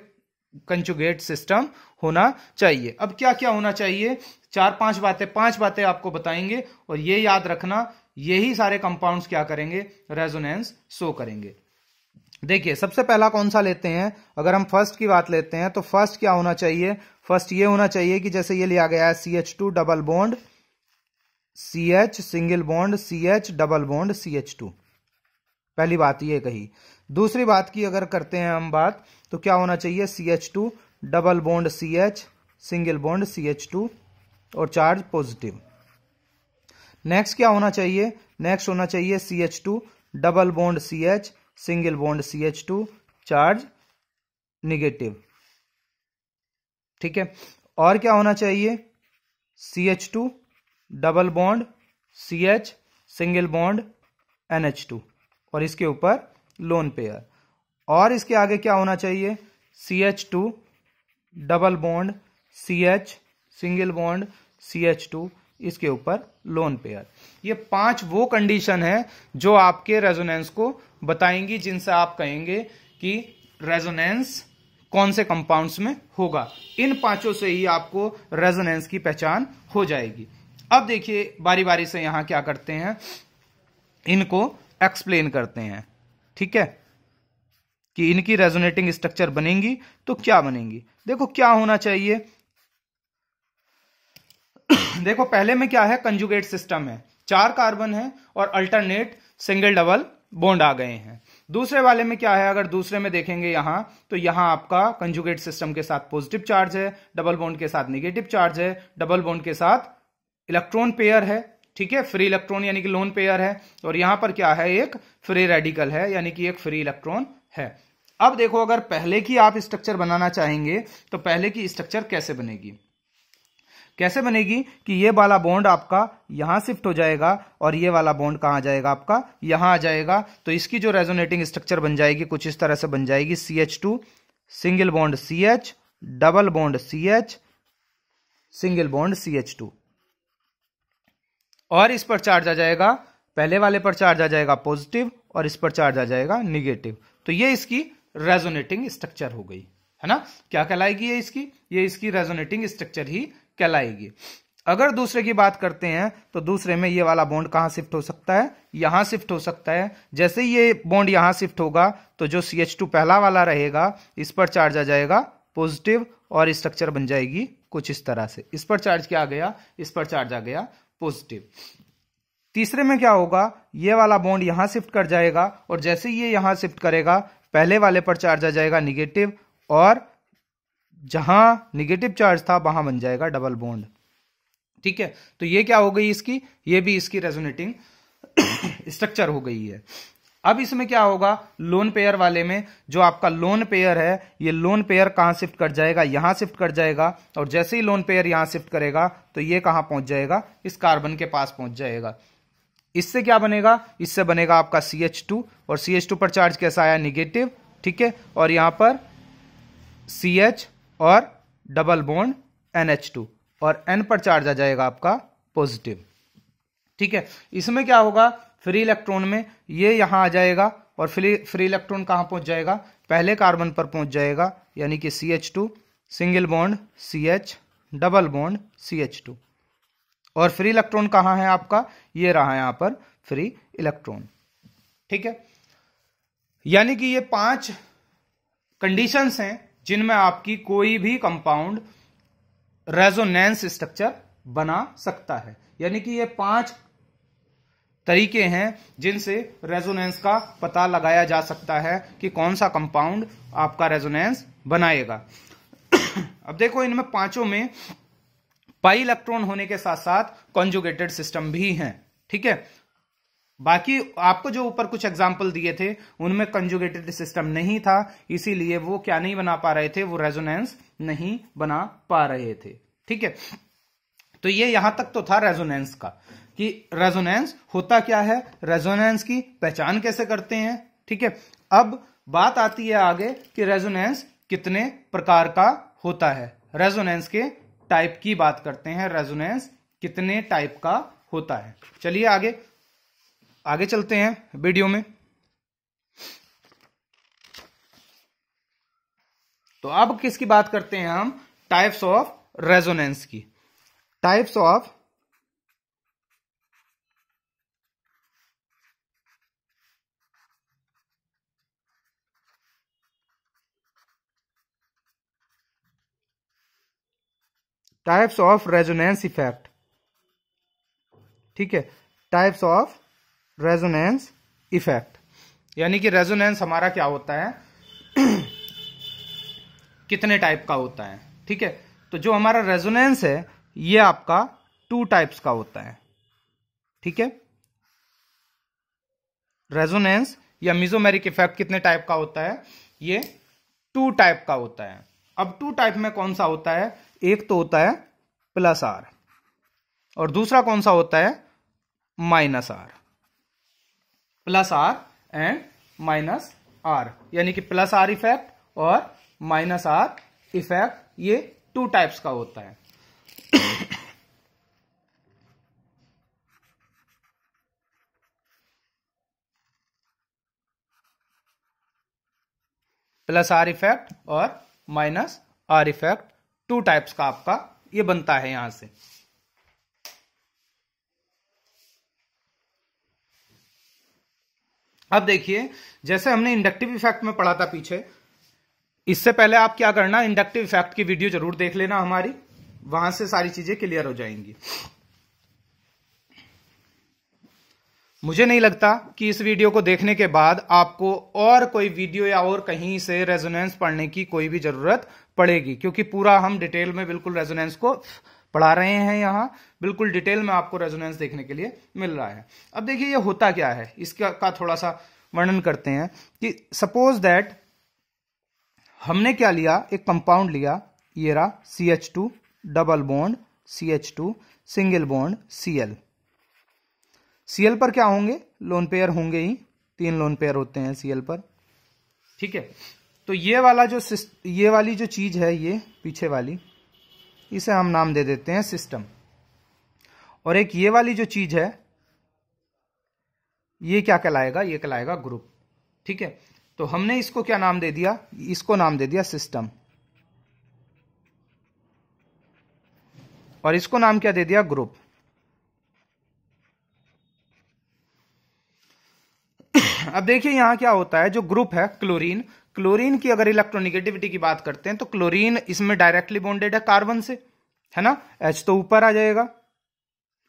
कंजुगेट सिस्टम होना चाहिए अब क्या क्या होना चाहिए चार पांच बातें पांच बातें आपको बताएंगे और ये याद रखना यही सारे कंपाउंड्स क्या करेंगे रेजोनेंस शो करेंगे देखिए सबसे पहला कौन सा लेते हैं अगर हम फर्स्ट की बात लेते हैं तो फर्स्ट क्या होना चाहिए फर्स्ट ये होना चाहिए कि जैसे ये लिया गया है C H two double bond C H single bond C H double bond C H two पहली बात ये कही दूसरी बात की अगर करते हैं हम बात तो क्या होना चाहिए C H two double bond C H single bond C H two और चार्ज पॉजिटिव नेक्स्ट क्या होना चाहिए नेक्स्ट होना चाहिए C H two double bond C H single bond C H two charge negative ठीक है और क्या होना चाहिए C H two double bond C H single bond N H two और इसके ऊपर लोन पेयर और इसके आगे क्या होना चाहिए C H two double bond C H single bond C H two इसके ऊपर लोन पेयर ये पांच वो कंडीशन है जो आपके रेजोनेंस को बताएंगी जिनसे आप कहेंगे कि रेजोनेंस कौन से कंपाउंड्स में होगा इन पांचों से ही आपको रेजोनेंस की पहचान हो जाएगी अब देखिए बारी बारी से यहां क्या करते हैं इनको एक्सप्लेन करते हैं ठीक है कि इनकी रेजोनेटिंग स्ट्रक्चर बनेंगी तो क्या बनेंगी देखो क्या होना चाहिए देखो पहले में क्या है कंजुगेट सिस्टम है चार कार्बन है और अल्टरनेट सिंगल डबल बोंड आ गए हैं दूसरे वाले में क्या है अगर दूसरे में देखेंगे यहां तो यहां आपका कंजुगेट सिस्टम के साथ पॉजिटिव चार्ज है डबल बोंड के साथ निगेटिव चार्ज है डबल बोंड के साथ इलेक्ट्रॉन पेयर है ठीक है फ्री इलेक्ट्रॉन यानी कि लोन पेयर है और यहां पर क्या है एक फ्री रेडिकल है यानी कि एक फ्री इलेक्ट्रॉन है अब देखो अगर पहले की आप स्ट्रक्चर बनाना चाहेंगे तो पहले की स्ट्रक्चर कैसे बनेगी कैसे बनेगी कि ये वाला बॉन्ड आपका यहां शिफ्ट हो जाएगा और ये वाला बॉन्ड कहां जाएगा आपका यहां आ जाएगा तो इसकी जो रेजोनेटिंग स्ट्रक्चर बन जाएगी कुछ इस तरह से बन जाएगी C H two single bond C H double bond C H single bond C H two और इस पर चार्ज आ जाएगा पहले वाले पर चार्ज आ जाएगा पॉजिटिव और इस पर चार्ज आ जाएगा निगेटिव तो ये इसकी रेजोनेटिंग स्ट्रक्चर हो गई है ना क्या कहलाएगी ये इसकी ये इसकी रेजोनेटिंग स्ट्रक्चर ही कहलाएगी अगर दूसरे की बात करते हैं तो दूसरे में ये वाला बॉन्ड कहाँ शिफ्ट हो सकता है यहाँ शिफ्ट हो सकता है जैसे ही ये बॉन्ड यहाँ शिफ्ट होगा तो जो सी एच टू पहला वाला रहेगा इस पर चार्ज आ जाएगा पॉजिटिव और स्ट्रक्चर बन जाएगी कुछ इस तरह से इस पर चार्ज क्या आ गया इस पर चार्ज आ गया पॉजिटिव तीसरे में क्या होगा ये वाला बॉन्ड यहाँ शिफ्ट कर जाएगा और जैसे ही ये यहाँ शिफ्ट करेगा पहले वाले पर चार्ज आ जाएगा निगेटिव और जहां निगेटिव चार्ज था वहां बन जाएगा डबल बॉन्ड ठीक है तो ये क्या हो गई इसकी ये भी इसकी रेजोनेटिंग स्ट्रक्चर हो गई है अब इसमें क्या होगा लोन पेयर वाले में जो आपका लोन पेयर है ये लोन पेयर कहां शिफ्ट कर जाएगा यहां शिफ्ट कर जाएगा और जैसे ही लोन पेयर यहां शिफ्ट करेगा तो ये कहां पहुंच जाएगा इस कार्बन के पास पहुंच जाएगा इससे क्या बनेगा इससे बनेगा आपका सी एच टू और सी एच टू पर चार्ज कैसा आया निगेटिव ठीक है और यहां पर सी एच और डबल बोन्ड एन टू और एन पर चार्ज आ जाएगा आपका पॉजिटिव ठीक है इसमें क्या होगा फ्री इलेक्ट्रॉन में ये यहां आ जाएगा और फ्री फ्री इलेक्ट्रॉन कहां पहुंच जाएगा पहले कार्बन पर पहुंच जाएगा यानी कि C H two single bond C H double bond C H two और फ्री इलेक्ट्रॉन कहां है आपका ये रहा यहां पर फ्री इलेक्ट्रॉन ठीक है यानी कि ये पांच कंडीशंस हैं जिनमें आपकी कोई भी कंपाउंड रेजोनेंस स्ट्रक्चर बना सकता है यानी कि ये पांच तरीके हैं जिनसे रेजोनेंस का पता लगाया जा सकता है कि कौन सा कंपाउंड आपका रेजोनेंस बनाएगा अब देखो इनमें पांचों में पाई इलेक्ट्रॉन होने के साथ साथ कॉन्जुगेटेड सिस्टम भी हैं ठीक है बाकी आपको जो ऊपर कुछ एग्जाम्पल दिए थे उनमें कंजुगेटेड सिस्टम नहीं था इसीलिए वो क्या नहीं बना पा रहे थे वो रेजोनेंस नहीं बना पा रहे थे ठीक है तो ये यहां तक तो था रेजोनेंस का कि रेजोनेंस होता क्या है रेजोनेंस की पहचान कैसे करते हैं ठीक है अब बात आती है आगे कि रेजोनेंस कितने प्रकार का होता है रेजोनेंस के टाइप की बात करते हैं रेजोनेंस कितने टाइप का होता है चलिए आगे आगे चलते हैं वीडियो में तो अब किसकी बात करते हैं हम टाइप्स ऑफ रेजोनेंस की types of types of resonance effect ठीक है टाइप्स ऑफ रेजोनेंस इफेक्ट यानी कि रेजोनेंस हमारा क्या होता है कितने टाइप का होता है ठीक है तो जो हमारा रेजोनेंस है ये आपका टू टाइप्स का होता है ठीक है रेजोनेंस या मिजोमेरिक इफेक्ट कितने टाइप का होता है ये टू टाइप का होता है अब टू टाइप में कौन सा होता है एक तो होता है प्लस आर और दूसरा कौन सा होता है minus R plus R and minus R यानी कि प्लस आर इफेक्ट और माइनस आर इफेक्ट ये टू टाइप्स का होता है प्लस आर इफेक्ट और minus R effect two types का आपका ये बनता है यहां से अब देखिए जैसे हमने इंडक्टिव इफेक्ट में पढ़ा था पीछे इससे पहले आप क्या करना इंडक्टिव इफेक्ट की वीडियो जरूर देख लेना हमारी वहां से सारी चीजें क्लियर हो जाएंगी मुझे नहीं लगता कि इस वीडियो को देखने के बाद आपको और कोई वीडियो या और कहीं से रेजोनेंस पढ़ने की कोई भी जरूरत पड़ेगी क्योंकि पूरा हम डिटेल में बिल्कुल रेजोनेंस को पढ़ा रहे हैं यहाँ बिल्कुल डिटेल में आपको रेजोनेंस देखने के लिए मिल रहा है अब देखिए ये होता क्या है इसका का थोड़ा सा वर्णन करते हैं कि सपोज दैट हमने क्या लिया एक कंपाउंड लिया ये रहा C H two double bond C H two single bond C L C L पर क्या होंगे लोन पेयर होंगे ही तीन लोन पेयर होते हैं सी एल पर ठीक है तो ये वाला जो ये वाली जो चीज है ये पीछे वाली इसे हम नाम दे देते हैं सिस्टम और एक ये वाली जो चीज़ है ये क्या कहलाएगा ये कहलाएगा ग्रुप ठीक है तो हमने इसको क्या नाम दे दिया इसको नाम दे दिया सिस्टम और इसको नाम क्या दे दिया ग्रुप अब देखिए यहां क्या होता है जो ग्रुप है क्लोरीन क्लोरीन की अगर इलेक्ट्रोनिगेटिविटी की बात करते हैं तो क्लोरीन इसमें डायरेक्टली बॉन्डेड है कार्बन से है ना एच तो ऊपर आ जाएगा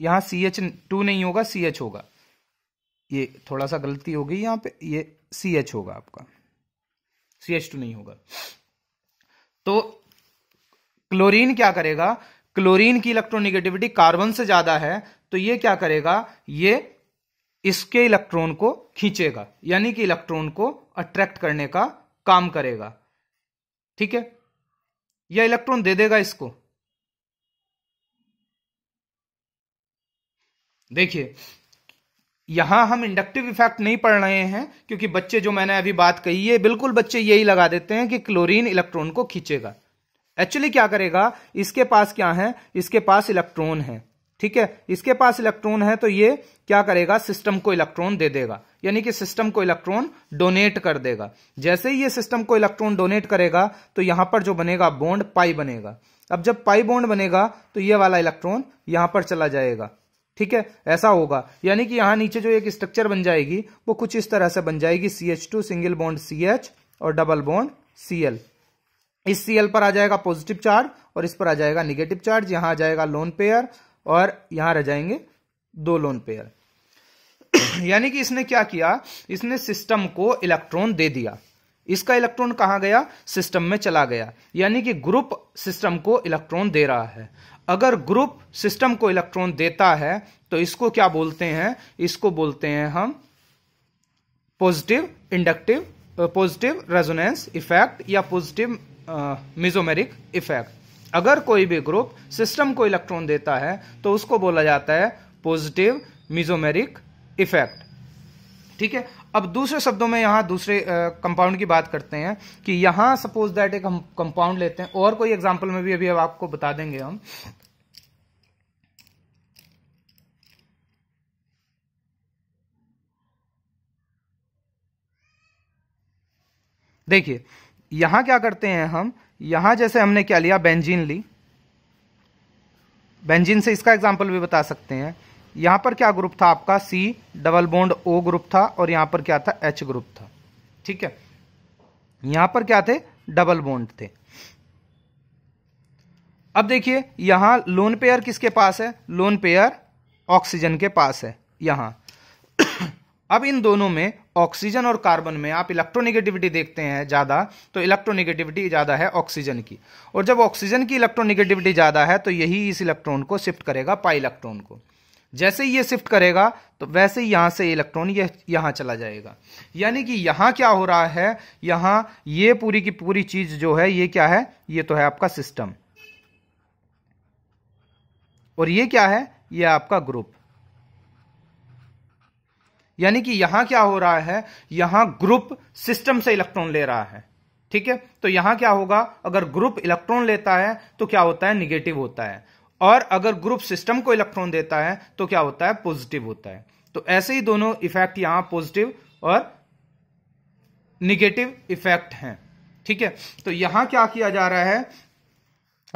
यहां सी एच टू नहीं होगा सी एच होगा ये थोड़ा सा गलती हो गई यहां पे ये सी एच होगा आपका सी एच टू नहीं होगा तो क्लोरीन क्या करेगा क्लोरीन की इलेक्ट्रोनिगेटिविटी कार्बन से ज्यादा है तो ये क्या करेगा ये इसके इलेक्ट्रॉन को खींचेगा यानी कि इलेक्ट्रॉन को अट्रैक्ट करने का काम करेगा ठीक है यह इलेक्ट्रॉन दे देगा इसको देखिए यहां हम इंडक्टिव इफेक्ट नहीं पढ़ रहे हैं क्योंकि बच्चे जो मैंने अभी बात कही है बिल्कुल बच्चे यही लगा देते हैं कि क्लोरीन इलेक्ट्रॉन को खींचेगा एक्चुअली क्या करेगा इसके पास क्या है इसके पास इलेक्ट्रॉन है ठीक है इसके पास इलेक्ट्रॉन है तो ये क्या करेगा सिस्टम को इलेक्ट्रॉन दे देगा यानी कि सिस्टम को इलेक्ट्रॉन डोनेट कर देगा जैसे ही ये सिस्टम को इलेक्ट्रॉन डोनेट करेगा तो यहां पर जो बनेगा बॉन्ड पाई बनेगा अब जब पाई बॉन्ड बनेगा तो ये वाला इलेक्ट्रॉन यहां पर चला जाएगा ठीक है ऐसा होगा यानी कि यहां नीचे जो एक स्ट्रक्चर बन जाएगी वो कुछ इस तरह से बन जाएगी C H two single bond C H और डबल बॉन्ड सी एल इस सी एल पर आ जाएगा पॉजिटिव चार्ज और इस पर आ जाएगा निगेटिव चार्ज यहां आ जाएगा लोन पेयर और यहां रह जाएंगे दो लोन पेयर यानी कि इसने क्या किया इसने सिस्टम को इलेक्ट्रॉन दे दिया इसका इलेक्ट्रॉन कहां गया सिस्टम में चला गया यानी कि ग्रुप सिस्टम को इलेक्ट्रॉन दे रहा है अगर ग्रुप सिस्टम को इलेक्ट्रॉन देता है तो इसको क्या बोलते हैं इसको बोलते हैं हम positive inductive positive resonance effect या पॉजिटिव मिजोमेरिक इफेक्ट अगर कोई भी ग्रुप सिस्टम को इलेक्ट्रॉन देता है तो उसको बोला जाता है पॉजिटिव मिजोमेरिक इफेक्ट ठीक है अब दूसरे शब्दों में यहां दूसरे कंपाउंड की बात करते हैं कि यहां सपोज दैट एक हम कंपाउंड लेते हैं और कोई एग्जाम्पल में भी अभी अब आपको बता देंगे हम देखिए यहां क्या करते हैं हम यहां जैसे हमने क्या लिया बेंजीन ली बेंजीन से इसका एग्जाम्पल भी बता सकते हैं यहां पर क्या ग्रुप था आपका C double bond O group था और यहां पर क्या था एच ग्रुप था ठीक है यहां पर क्या थे डबल बोन्ड थे अब देखिए यहां लोन पेयर किसके पास है लोन पेयर ऑक्सीजन के पास है यहां अब इन दोनों में ऑक्सीजन और कार्बन में आप इलेक्ट्रोनेगेटिविटी देखते हैं ज़्यादा तो इलेक्ट्रोनेगेटिविटी ज़्यादा है ऑक्सीजन की और जब ऑक्सीजन की इलेक्ट्रोनेगेटिविटी ज़्यादा है तो यही इस इलेक्ट्रॉन को शिफ्ट करेगा पाई इलेक्ट्रॉन को जैसे ही ये शिफ्ट करेगा तो वैसे ही यहां से इलेक्ट्रॉन ये यहां चला जाएगा यानी कि यहां क्या हो रहा है यहां ये पूरी की पूरी चीज़ जो है ये क्या है ये तो है आपका सिस्टम और ये क्या है ये आपका ग्रुप यानी कि यहां क्या हो रहा है यहां ग्रुप सिस्टम से इलेक्ट्रॉन ले रहा है ठीक है तो यहां क्या होगा अगर ग्रुप इलेक्ट्रॉन लेता है तो क्या होता है निगेटिव होता है और अगर ग्रुप सिस्टम को इलेक्ट्रॉन देता है तो क्या होता है पॉजिटिव होता है तो ऐसे ही दोनों इफेक्ट यहां पॉजिटिव और निगेटिव इफेक्ट हैं ठीक है तो यहां क्या किया जा रहा है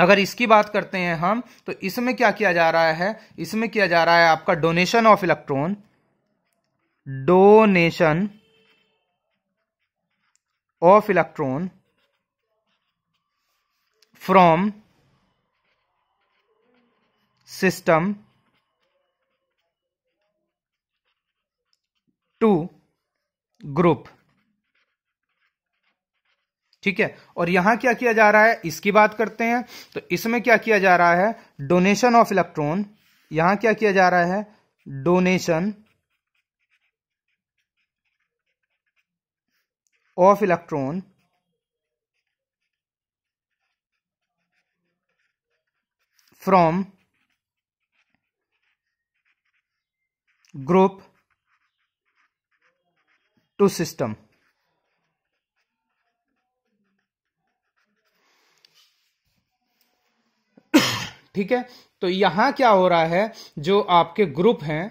अगर इसकी बात करते हैं हम तो इसमें क्या किया जा रहा है इसमें किया जा रहा है आपका donation of electron donation of electron from system to group ठीक है और यहां क्या किया जा रहा है इसकी बात करते हैं तो इसमें क्या किया जा रहा है डोनेशन ऑफ इलेक्ट्रॉन यहां क्या किया जा रहा है donation of electron from group to system ठीक है तो यहां क्या हो रहा है जो आपके ग्रुप हैं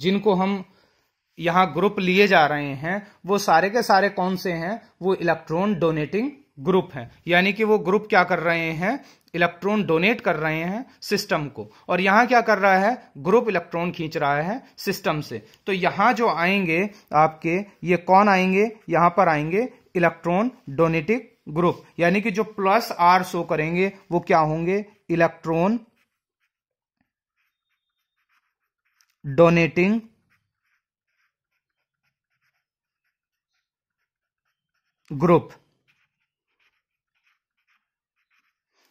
जिनको हम यहां ग्रुप लिए जा रहे हैं वो सारे के सारे कौन से हैं वो इलेक्ट्रॉन डोनेटिंग ग्रुप हैं यानी कि वो ग्रुप क्या कर रहे हैं इलेक्ट्रॉन डोनेट कर रहे हैं सिस्टम को और यहां क्या कर रहा है ग्रुप इलेक्ट्रॉन खींच रहा है सिस्टम से तो यहां जो आएंगे आपके ये कौन आएंगे यहां पर आएंगे इलेक्ट्रॉन डोनेटिक ग्रुप यानी कि जो प्लस आर शो करेंगे वो क्या होंगे इलेक्ट्रॉन डोनेटिंग ग्रुप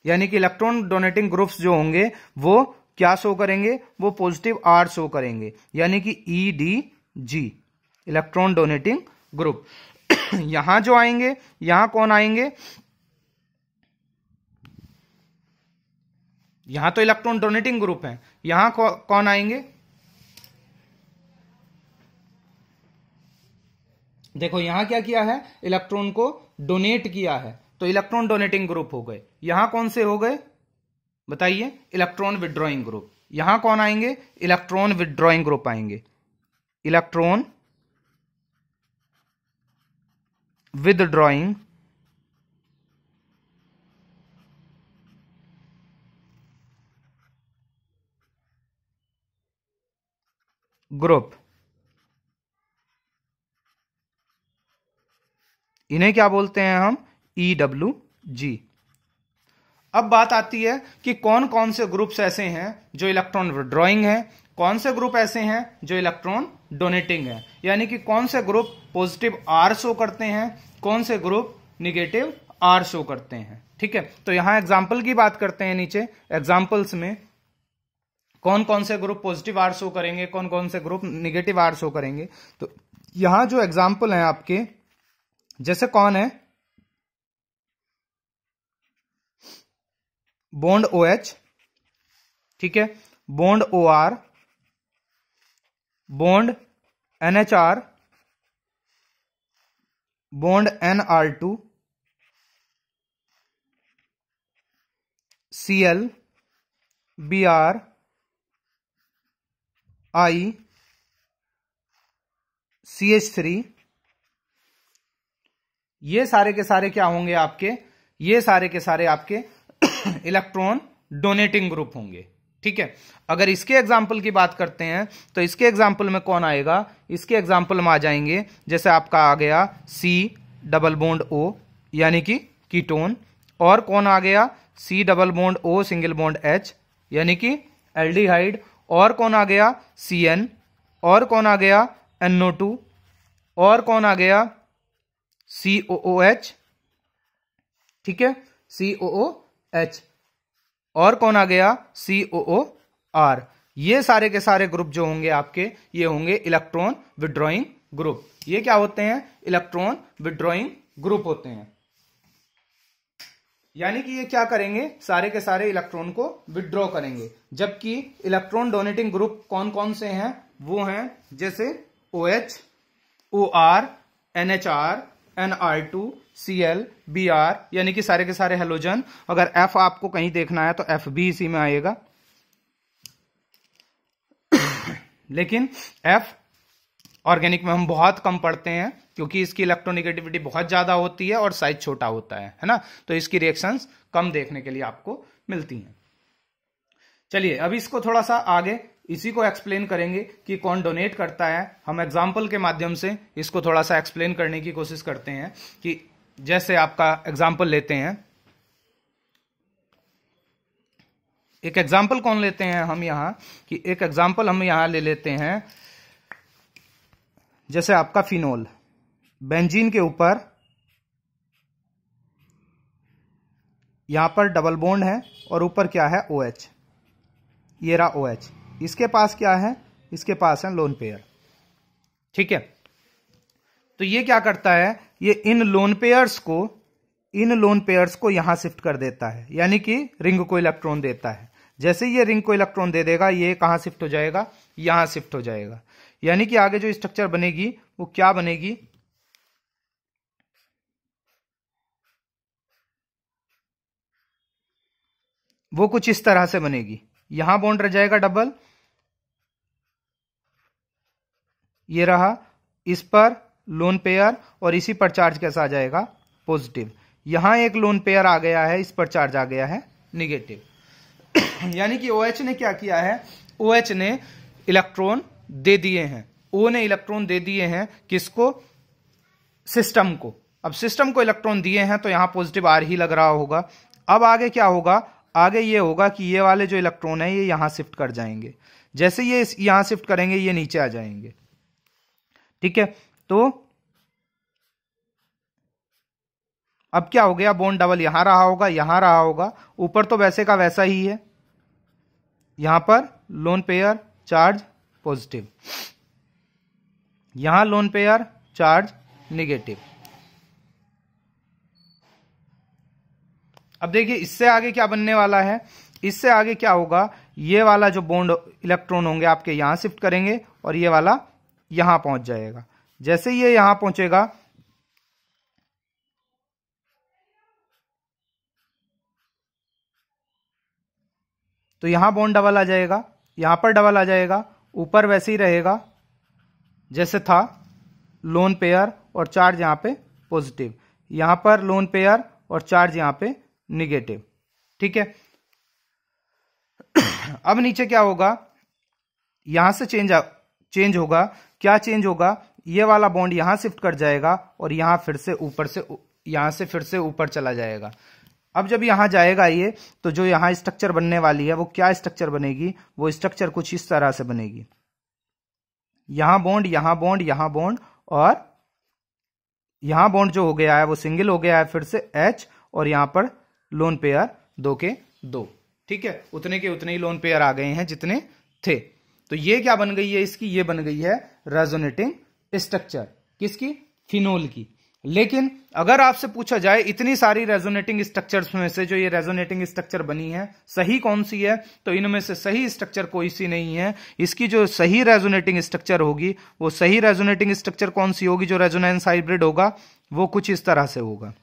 यानी कि इलेक्ट्रॉन डोनेटिंग ग्रुप्स जो होंगे वो क्या शो करेंगे वो पॉजिटिव आर शो करेंगे यानी कि E D G electron donating group यहां जो आएंगे यहां कौन आएंगे यहां तो इलेक्ट्रॉन डोनेटिंग ग्रुप है यहां कौन आएंगे देखो यहां क्या किया है इलेक्ट्रॉन को डोनेट किया है तो इलेक्ट्रॉन डोनेटिंग ग्रुप हो गए यहां कौन से हो गए बताइए इलेक्ट्रॉन विड्रॉइंग ग्रुप यहां कौन आएंगे इलेक्ट्रॉन विड्रॉइंग ग्रुप आएंगे इलेक्ट्रॉन विदड्रॉइंग ग्रुप इन्हें क्या बोलते हैं हम ई डब्ल्यू जी अब बात आती है कि कौन कौन से ग्रुप्स ऐसे हैं जो इलेक्ट्रॉन विड्रॉइंग है कौन से ग्रुप ऐसे हैं जो इलेक्ट्रॉन डोनेटिंग है यानी कि कौन से ग्रुप पॉजिटिव आर शो करते हैं कौन से ग्रुप निगेटिव आर शो करते हैं ठीक है तो यहां एग्जाम्पल की बात करते हैं नीचे एग्जाम्पल्स में कौन कौन से ग्रुप पॉजिटिव आर शो करेंगे कौन कौन से ग्रुप निगेटिव आर शो करेंगे तो यहां जो एग्जाम्पल है आपके जैसे कौन है बोंड ओ एच ठीक है bond O R bond N H R bond N R two C L B R I C H three ये सारे के सारे क्या होंगे आपके ये सारे के सारे आपके इलेक्ट्रॉन डोनेटिंग ग्रुप होंगे ठीक है अगर इसके एग्जाम्पल की बात करते हैं तो इसके एग्जाम्पल में कौन आएगा इसके एग्जाम्पल में आ जाएंगे जैसे आपका आ गया सी डबल बोंड ओ यानी कि कीटोन और कौन आ गया C double bond O single bond H यानी कि एल्डिहाइड और कौन आ गया सी एन और कौन आ गया एनओ टू और कौन आ गया सी ओ ओ एच ठीक है सी ओ ओ एच और कौन आ गया सी ओ ओ आर ये सारे के सारे ग्रुप जो होंगे आपके ये होंगे इलेक्ट्रॉन विड्रॉइंग ग्रुप ये क्या होते हैं इलेक्ट्रॉन विड्रॉइंग ग्रुप होते हैं यानी कि ये क्या करेंगे सारे के सारे इलेक्ट्रॉन को विड्रॉ करेंगे जबकि इलेक्ट्रॉन डोनेटिंग ग्रुप कौन कौन से हैं वो हैं जैसे O H O R N H R N R two C L B R यानी कि सारे के सारे हेलोजन अगर एफ आपको कहीं देखना है तो एफ बी इसी में आएगा लेकिन एफ ऑर्गेनिक में हम बहुत कम पढ़ते हैं क्योंकि इसकी इलेक्ट्रोनिगेटिविटी बहुत ज़्यादा होती है और साइज छोटा होता है है ना तो इसकी रिएक्शन कम देखने के लिए आपको मिलती हैं चलिए अब इसको थोड़ा सा आगे इसी को एक्सप्लेन करेंगे कि कौन डोनेट करता है हम एग्जाम्पल के माध्यम से इसको थोड़ा सा एक्सप्लेन करने की कोशिश करते हैं कि जैसे आपका एग्जाम्पल लेते हैं एक एग्जाम्पल कौन लेते हैं हम यहां कि एक एग्जाम्पल हम यहां ले लेते हैं जैसे आपका फिनोल बेंजीन के ऊपर यहां पर डबल बोन्ड है और ऊपर क्या है ओ एच ये रहा ओ OH. इसके पास क्या है इसके पास है लोन पेयर ठीक है तो ये क्या करता है ये इन लोन पेयर्स को इन लोन पेयर्स को यहां शिफ्ट कर देता है यानी कि रिंग को इलेक्ट्रॉन देता है जैसे ये रिंग को इलेक्ट्रॉन दे देगा ये कहा शिफ्ट हो जाएगा यहां शिफ्ट हो जाएगा यानी कि आगे जो स्ट्रक्चर बनेगी वो क्या बनेगी वो कुछ इस तरह से बनेगी यहां बॉन्ड रह जाएगा डबल ये रहा इस पर लोन पेयर और इसी पर चार्ज कैसा आ जाएगा पॉजिटिव यहाँ एक लोन पेयर आ गया है इस पर चार्ज आ गया है निगेटिव यानी कि ओ OH ने क्या किया है ओ OH ने इलेक्ट्रॉन दे दिए हैं ओ ने इलेक्ट्रॉन दे दिए हैं किसको सिस्टम को अब सिस्टम को इलेक्ट्रॉन दिए हैं तो यहाँ पॉजिटिव आर ही लग रहा होगा अब आगे क्या होगा आगे ये होगा कि ये वाले जो इलेक्ट्रॉन है ये यहाँ शिफ्ट कर जाएंगे जैसे ये यहां यहाँ शिफ्ट करेंगे ये नीचे आ जाएंगे ठीक है तो अब क्या हो गया बोन डबल यहां रहा होगा यहां रहा होगा ऊपर तो वैसे का वैसा ही है यहां पर लोन पेयर चार्ज पॉजिटिव यहां लोन पेयर चार्ज निगेटिव अब देखिए इससे आगे क्या बनने वाला है इससे आगे क्या होगा ये वाला जो बॉन्ड इलेक्ट्रॉन होंगे आपके यहां शिफ्ट करेंगे और ये वाला यहां पहुंच जाएगा जैसे ये यहां पहुंचेगा तो यहां बॉन्ड डबल आ जाएगा यहां पर डबल आ जाएगा ऊपर वैसे ही रहेगा जैसे था लोन पेयर और चार्ज यहां पे पॉजिटिव यहां पर लोन पेयर और चार्ज यहां पे निगेटिव ठीक है अब नीचे क्या होगा यहां से चेंज चेंज होगा क्या चेंज होगा ये वाला बॉन्ड यहाँ शिफ्ट कर जाएगा और यहाँ फिर से ऊपर से यहाँ से फिर से ऊपर चला जाएगा अब जब यहाँ जाएगा ये तो जो यहाँ स्ट्रक्चर बनने वाली है वो क्या स्ट्रक्चर बनेगी वो स्ट्रक्चर कुछ इस तरह से बनेगी यहाँ बॉन्ड यहाँ बॉन्ड यहाँ बॉन्ड और यहाँ बॉन्ड जो हो गया है वो सिंगल हो गया है फिर से एच और यहाँ पर लोन पेयर दो के दो ठीक है उतने के उतने ही लोन पेयर आ गए हैं जितने थे तो ये क्या बन गई है इसकी ये बन गई है रेजोनेटिंग स्ट्रक्चर किसकी फिनोल की लेकिन अगर आपसे पूछा जाए इतनी सारी रेजोनेटिंग स्ट्रक्चर्स में से जो ये रेजोनेटिंग स्ट्रक्चर बनी है सही कौन सी है तो इनमें से सही स्ट्रक्चर कोई सी नहीं है इसकी जो सही रेजोनेटिंग स्ट्रक्चर होगी वो सही रेजोनेटिंग स्ट्रक्चर कौन सी होगी जो रेजोनेंस हाइब्रिड होगा वो कुछ इस तरह से होगा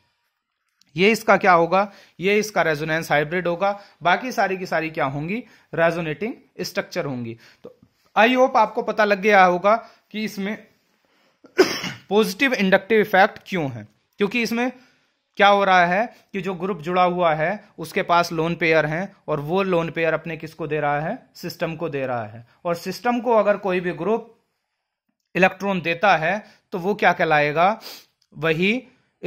ये इसका क्या होगा ये इसका रेजोनेंस हाइब्रिड होगा बाकी सारी की सारी क्या होंगी रेजोनेटिंग स्ट्रक्चर होंगी तो आई होप आपको पता लग गया होगा कि इसमें पॉजिटिव इंडक्टिव इफेक्ट क्यों है क्योंकि इसमें क्या हो रहा है कि जो ग्रुप जुड़ा हुआ है उसके पास लोन पेयर हैं और वो लोन पेयर अपने किसको दे रहा है सिस्टम को दे रहा है और सिस्टम को अगर कोई भी ग्रुप इलेक्ट्रॉन देता है तो वो क्या कहलाएगा वही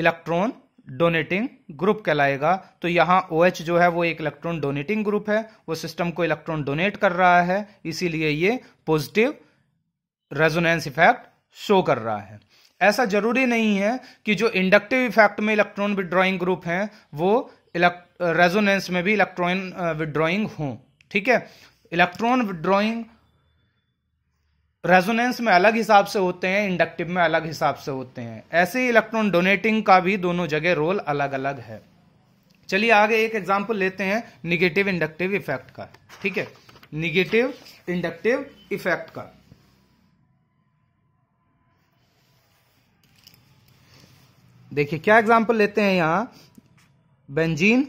इलेक्ट्रॉन डोनेटिंग ग्रुप कहलाएगा तो यहाँ ओ OH जो है वो एक इलेक्ट्रॉन डोनेटिंग ग्रुप है वो सिस्टम को इलेक्ट्रॉन डोनेट कर रहा है इसीलिए ये पॉजिटिव रेजोनेंस इफेक्ट शो कर रहा है ऐसा जरूरी नहीं है कि जो इंडक्टिव इफेक्ट में इलेक्ट्रॉन विड्रॉइंग ग्रुप हैं वो रेजोनेंस में भी इलेक्ट्रॉन विड्रॉइंग uh, हों ठीक है इलेक्ट्रॉन विड्रॉइंग रेजोनेंस में अलग हिसाब से होते हैं इंडक्टिव में अलग हिसाब से होते हैं ऐसे ही इलेक्ट्रॉन डोनेटिंग का भी दोनों जगह रोल अलग अलग है चलिए आगे एक एग्जाम्पल लेते हैं निगेटिव इंडक्टिव इफेक्ट का ठीक है निगेटिव इंडक्टिव इफेक्ट का देखिए क्या एग्जाम्पल लेते हैं यहां बेंजीन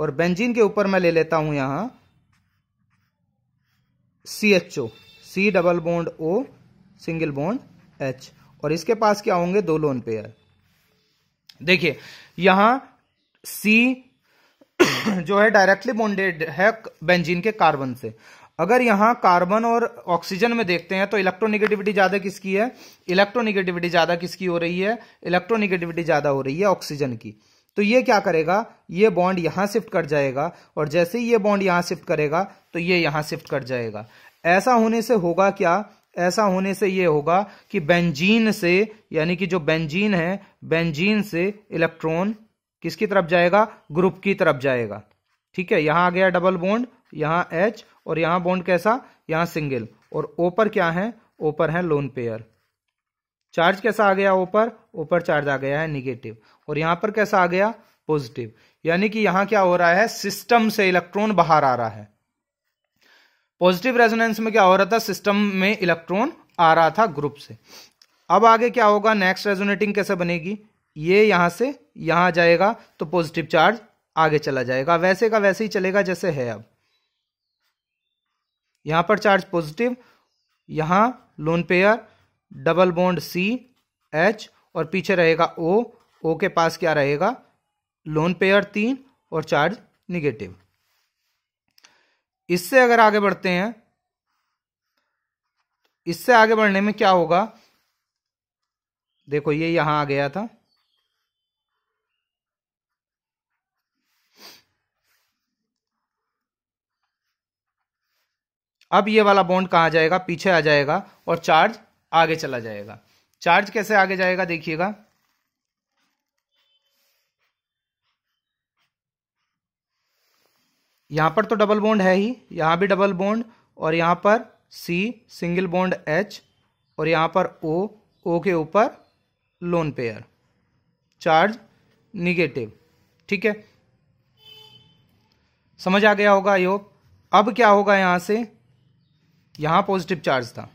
और बेंजीन के ऊपर मैं ले लेता हूं यहां C H O C double bond O single bond H और इसके पास क्या होंगे दो लोन पेयर देखिए यहां सी जो है डायरेक्टली बॉन्डेड है बेंजीन के कार्बन से अगर यहां कार्बन और ऑक्सीजन में देखते हैं तो इलेक्ट्रोनिगेटिविटी ज्यादा किसकी है इलेक्ट्रोनिगेटिविटी ज्यादा किसकी हो रही है इलेक्ट्रोनिगेटिविटी ज्यादा हो रही है ऑक्सीजन की तो ये क्या करेगा ये बॉन्ड यहां शिफ्ट कर जाएगा और जैसे ही ये बॉन्ड यहां शिफ्ट करेगा तो ये यहां शिफ्ट कर जाएगा ऐसा होने से होगा क्या ऐसा होने से ये होगा कि बेंजीन से यानी कि जो बेंजीन है बेंजीन से इलेक्ट्रॉन किसकी तरफ जाएगा ग्रुप की तरफ जाएगा ठीक है यहां आ गया डबल बॉन्ड यहां एच और यहां बॉन्ड कैसा यहां सिंगल और ओपर क्या है ओपर है लोन पेयर चार्ज कैसा आ गया ऊपर ऊपर चार्ज आ गया है निगेटिव और यहां पर कैसा आ गया पॉजिटिव यानी कि यहां क्या हो रहा है सिस्टम से इलेक्ट्रॉन बाहर आ रहा है पॉजिटिव रेजोनेंस में क्या हो रहा था सिस्टम में इलेक्ट्रॉन आ रहा था ग्रुप से अब आगे क्या होगा नेक्स्ट रेजोनेटिंग कैसे बनेगी ये यहां से यहां जाएगा तो पॉजिटिव चार्ज आगे चला जाएगा वैसे का वैसे ही चलेगा जैसे है अब यहां पर चार्ज पॉजिटिव यहां lone pair double bond C H और पीछे रहेगा ओ ओ के पास क्या रहेगा लोन पेयर तीन और चार्ज निगेटिव इससे अगर आगे बढ़ते हैं इससे आगे बढ़ने में क्या होगा देखो ये यहां आ गया था अब ये वाला बॉन्ड कहां जाएगा पीछे आ जाएगा और चार्ज आगे चला जाएगा चार्ज कैसे आगे जाएगा देखिएगा यहां पर तो डबल बोंड है ही यहां भी डबल बोंड और यहां पर सी सिंगल बोंड एच और यहां पर ओ ओ के ऊपर लोन पेयर चार्ज निगेटिव ठीक है समझ आ गया होगा योग अब क्या होगा यहां से यहां पॉजिटिव चार्ज था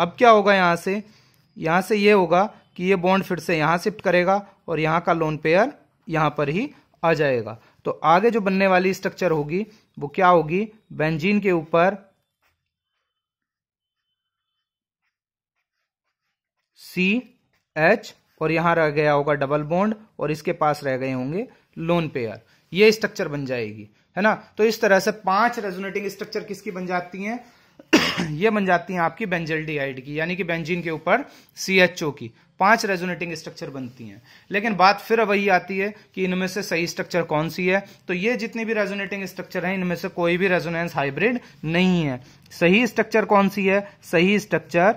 अब क्या होगा यहाँ से यहाँ से ये होगा कि ये बॉन्ड फिर से यहाँ शिफ्ट करेगा और यहाँ का लोन पेयर यहाँ पर ही आ जाएगा तो आगे जो बनने वाली स्ट्रक्चर होगी वो क्या होगी बेंजीन के ऊपर सी एच और यहाँ रह गया होगा डबल बॉन्ड और इसके पास रह गए होंगे लोन पेयर ये स्ट्रक्चर बन जाएगी है ना तो इस तरह से पांच रेजोनेटिंग स्ट्रक्चर किसकी बन जाती हैं ये बन जाती हैं आपकी बेंजल की यानी कि बेंजीन के ऊपर सी एच ओ की पांच रेजोनेटिंग स्ट्रक्चर बनती हैं लेकिन बात फिर वही आती है कि इनमें से सही स्ट्रक्चर कौन सी है तो ये जितनी भी रेजोनेटिंग स्ट्रक्चर है इनमें से कोई भी रेजोनेंस हाइब्रिड नहीं है सही स्ट्रक्चर कौन सी है सही स्ट्रक्चर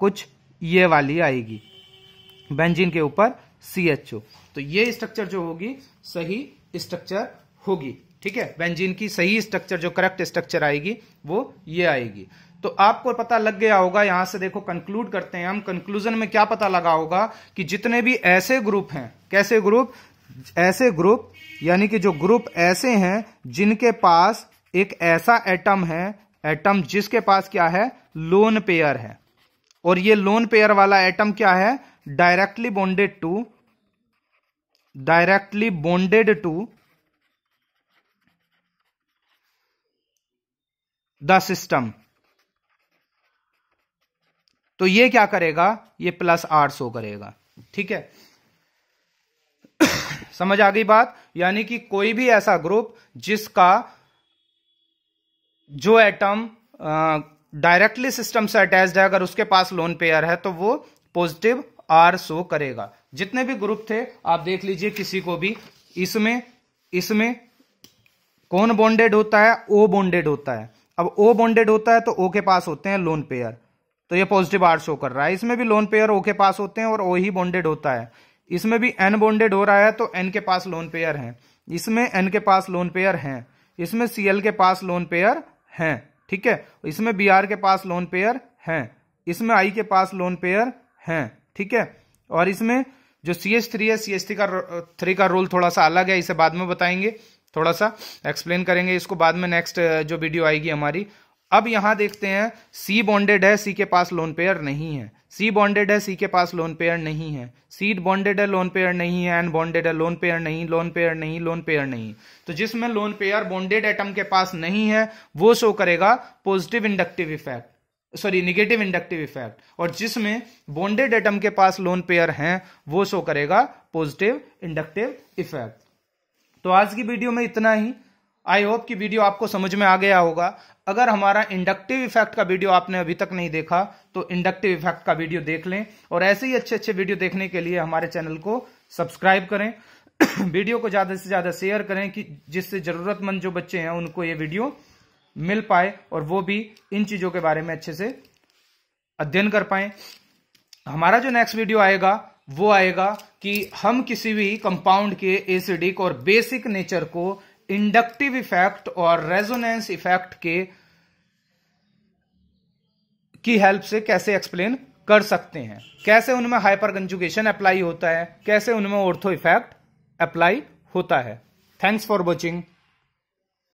कुछ ये वाली आएगी बेंजिन के ऊपर सी तो ये स्ट्रक्चर जो होगी सही स्ट्रक्चर होगी ठीक है बेंजीन की सही स्ट्रक्चर जो करेक्ट स्ट्रक्चर आएगी वो ये आएगी तो आपको पता लग गया होगा यहां से देखो कंक्लूड करते हैं हम कंक्लूजन में क्या पता लगा होगा कि जितने भी ऐसे ग्रुप हैं कैसे ग्रुप ऐसे ग्रुप यानी कि जो ग्रुप ऐसे हैं जिनके पास एक ऐसा एटम है एटम जिसके पास क्या है लोन पेयर है और ये लोन पेयर वाला एटम क्या है directly bonded to directly bonded to the system तो ये क्या करेगा ये प्लस आर सो करेगा ठीक है समझ आ गई बात यानी कि कोई भी ऐसा ग्रुप जिसका जो एटम डायरेक्टली सिस्टम से अटैच्ड है अगर उसके पास लोन पेयर है तो वो पॉजिटिव आर शो करेगा जितने भी ग्रुप थे आप देख लीजिए किसी को भी इसमें इसमें कौन बॉन्डेड होता है ओ बॉन्डेड होता है अब ओ बॉन्डेड होता है तो ओ के पास होते हैं लोन पेयर तो ये पॉजिटिव आर शो कर रहा है इसमें भी लोन पेयर ओ के पास होते हैं और ओ ही बॉन्डेड होता है इसमें भी एन बॉन्डेड हो रहा है तो एन के पास लोन पेयर है इसमें एन के पास लोन पेयर है इसमें सी के पास लोन पेयर है ठीक है इसमें बी आर के पास लोन पेयर है इसमें आई के पास लोन पेयर है ठीक है और इसमें जो सी एच थ्री है सी एच थ्री का थ्री का रोल थोड़ा सा अलग है इसे बाद में बताएंगे थोड़ा सा एक्सप्लेन करेंगे इसको बाद में नेक्स्ट जो वीडियो आएगी हमारी अब यहां देखते हैं सी बॉन्डेड है सी के पास लोन पेयर नहीं है सी बॉन्डेड है सी के पास लोन पेयर नहीं है सीड बॉन्डेड है लोन पेयर नहीं है एन बॉन्डेड है लोन पेयर नहीं लोन पेयर नहीं लोन पेयर नहीं तो जिसमें लोन पेयर बॉन्डेड एटम के पास नहीं है वो शो करेगा positive inductive effect sorry negative inductive effect और जिसमें बॉन्डेड एटम के पास लोन पेयर है वो शो करेगा पॉजिटिव इंडक्टिव इफेक्ट तो आज की वीडियो में इतना ही आई होप कि वीडियो आपको समझ में आ गया होगा अगर हमारा इंडक्टिव इफेक्ट का वीडियो आपने अभी तक नहीं देखा तो इंडक्टिव इफेक्ट का वीडियो देख लें और ऐसे ही अच्छे अच्छे वीडियो देखने के लिए हमारे चैनल को सब्सक्राइब करें वीडियो को ज़्यादा से ज़्यादा शेयर करें कि जिससे ज़रूरतमंद जो बच्चे हैं उनको ये वीडियो मिल पाए और वो भी इन चीज़ों के बारे में अच्छे से अध्ययन कर पाए हमारा जो नेक्स्ट वीडियो आएगा वो आएगा कि हम किसी भी कंपाउंड के एसिडिक और बेसिक नेचर को इंडक्टिव इफेक्ट और रेजोनेंस इफेक्ट के की हेल्प से कैसे एक्सप्लेन कर सकते हैं कैसे उनमें हाइपर कंजुगेशन अप्लाई होता है कैसे उनमें ऑर्थो इफेक्ट अप्लाई होता है थैंक्स फॉर वॉचिंग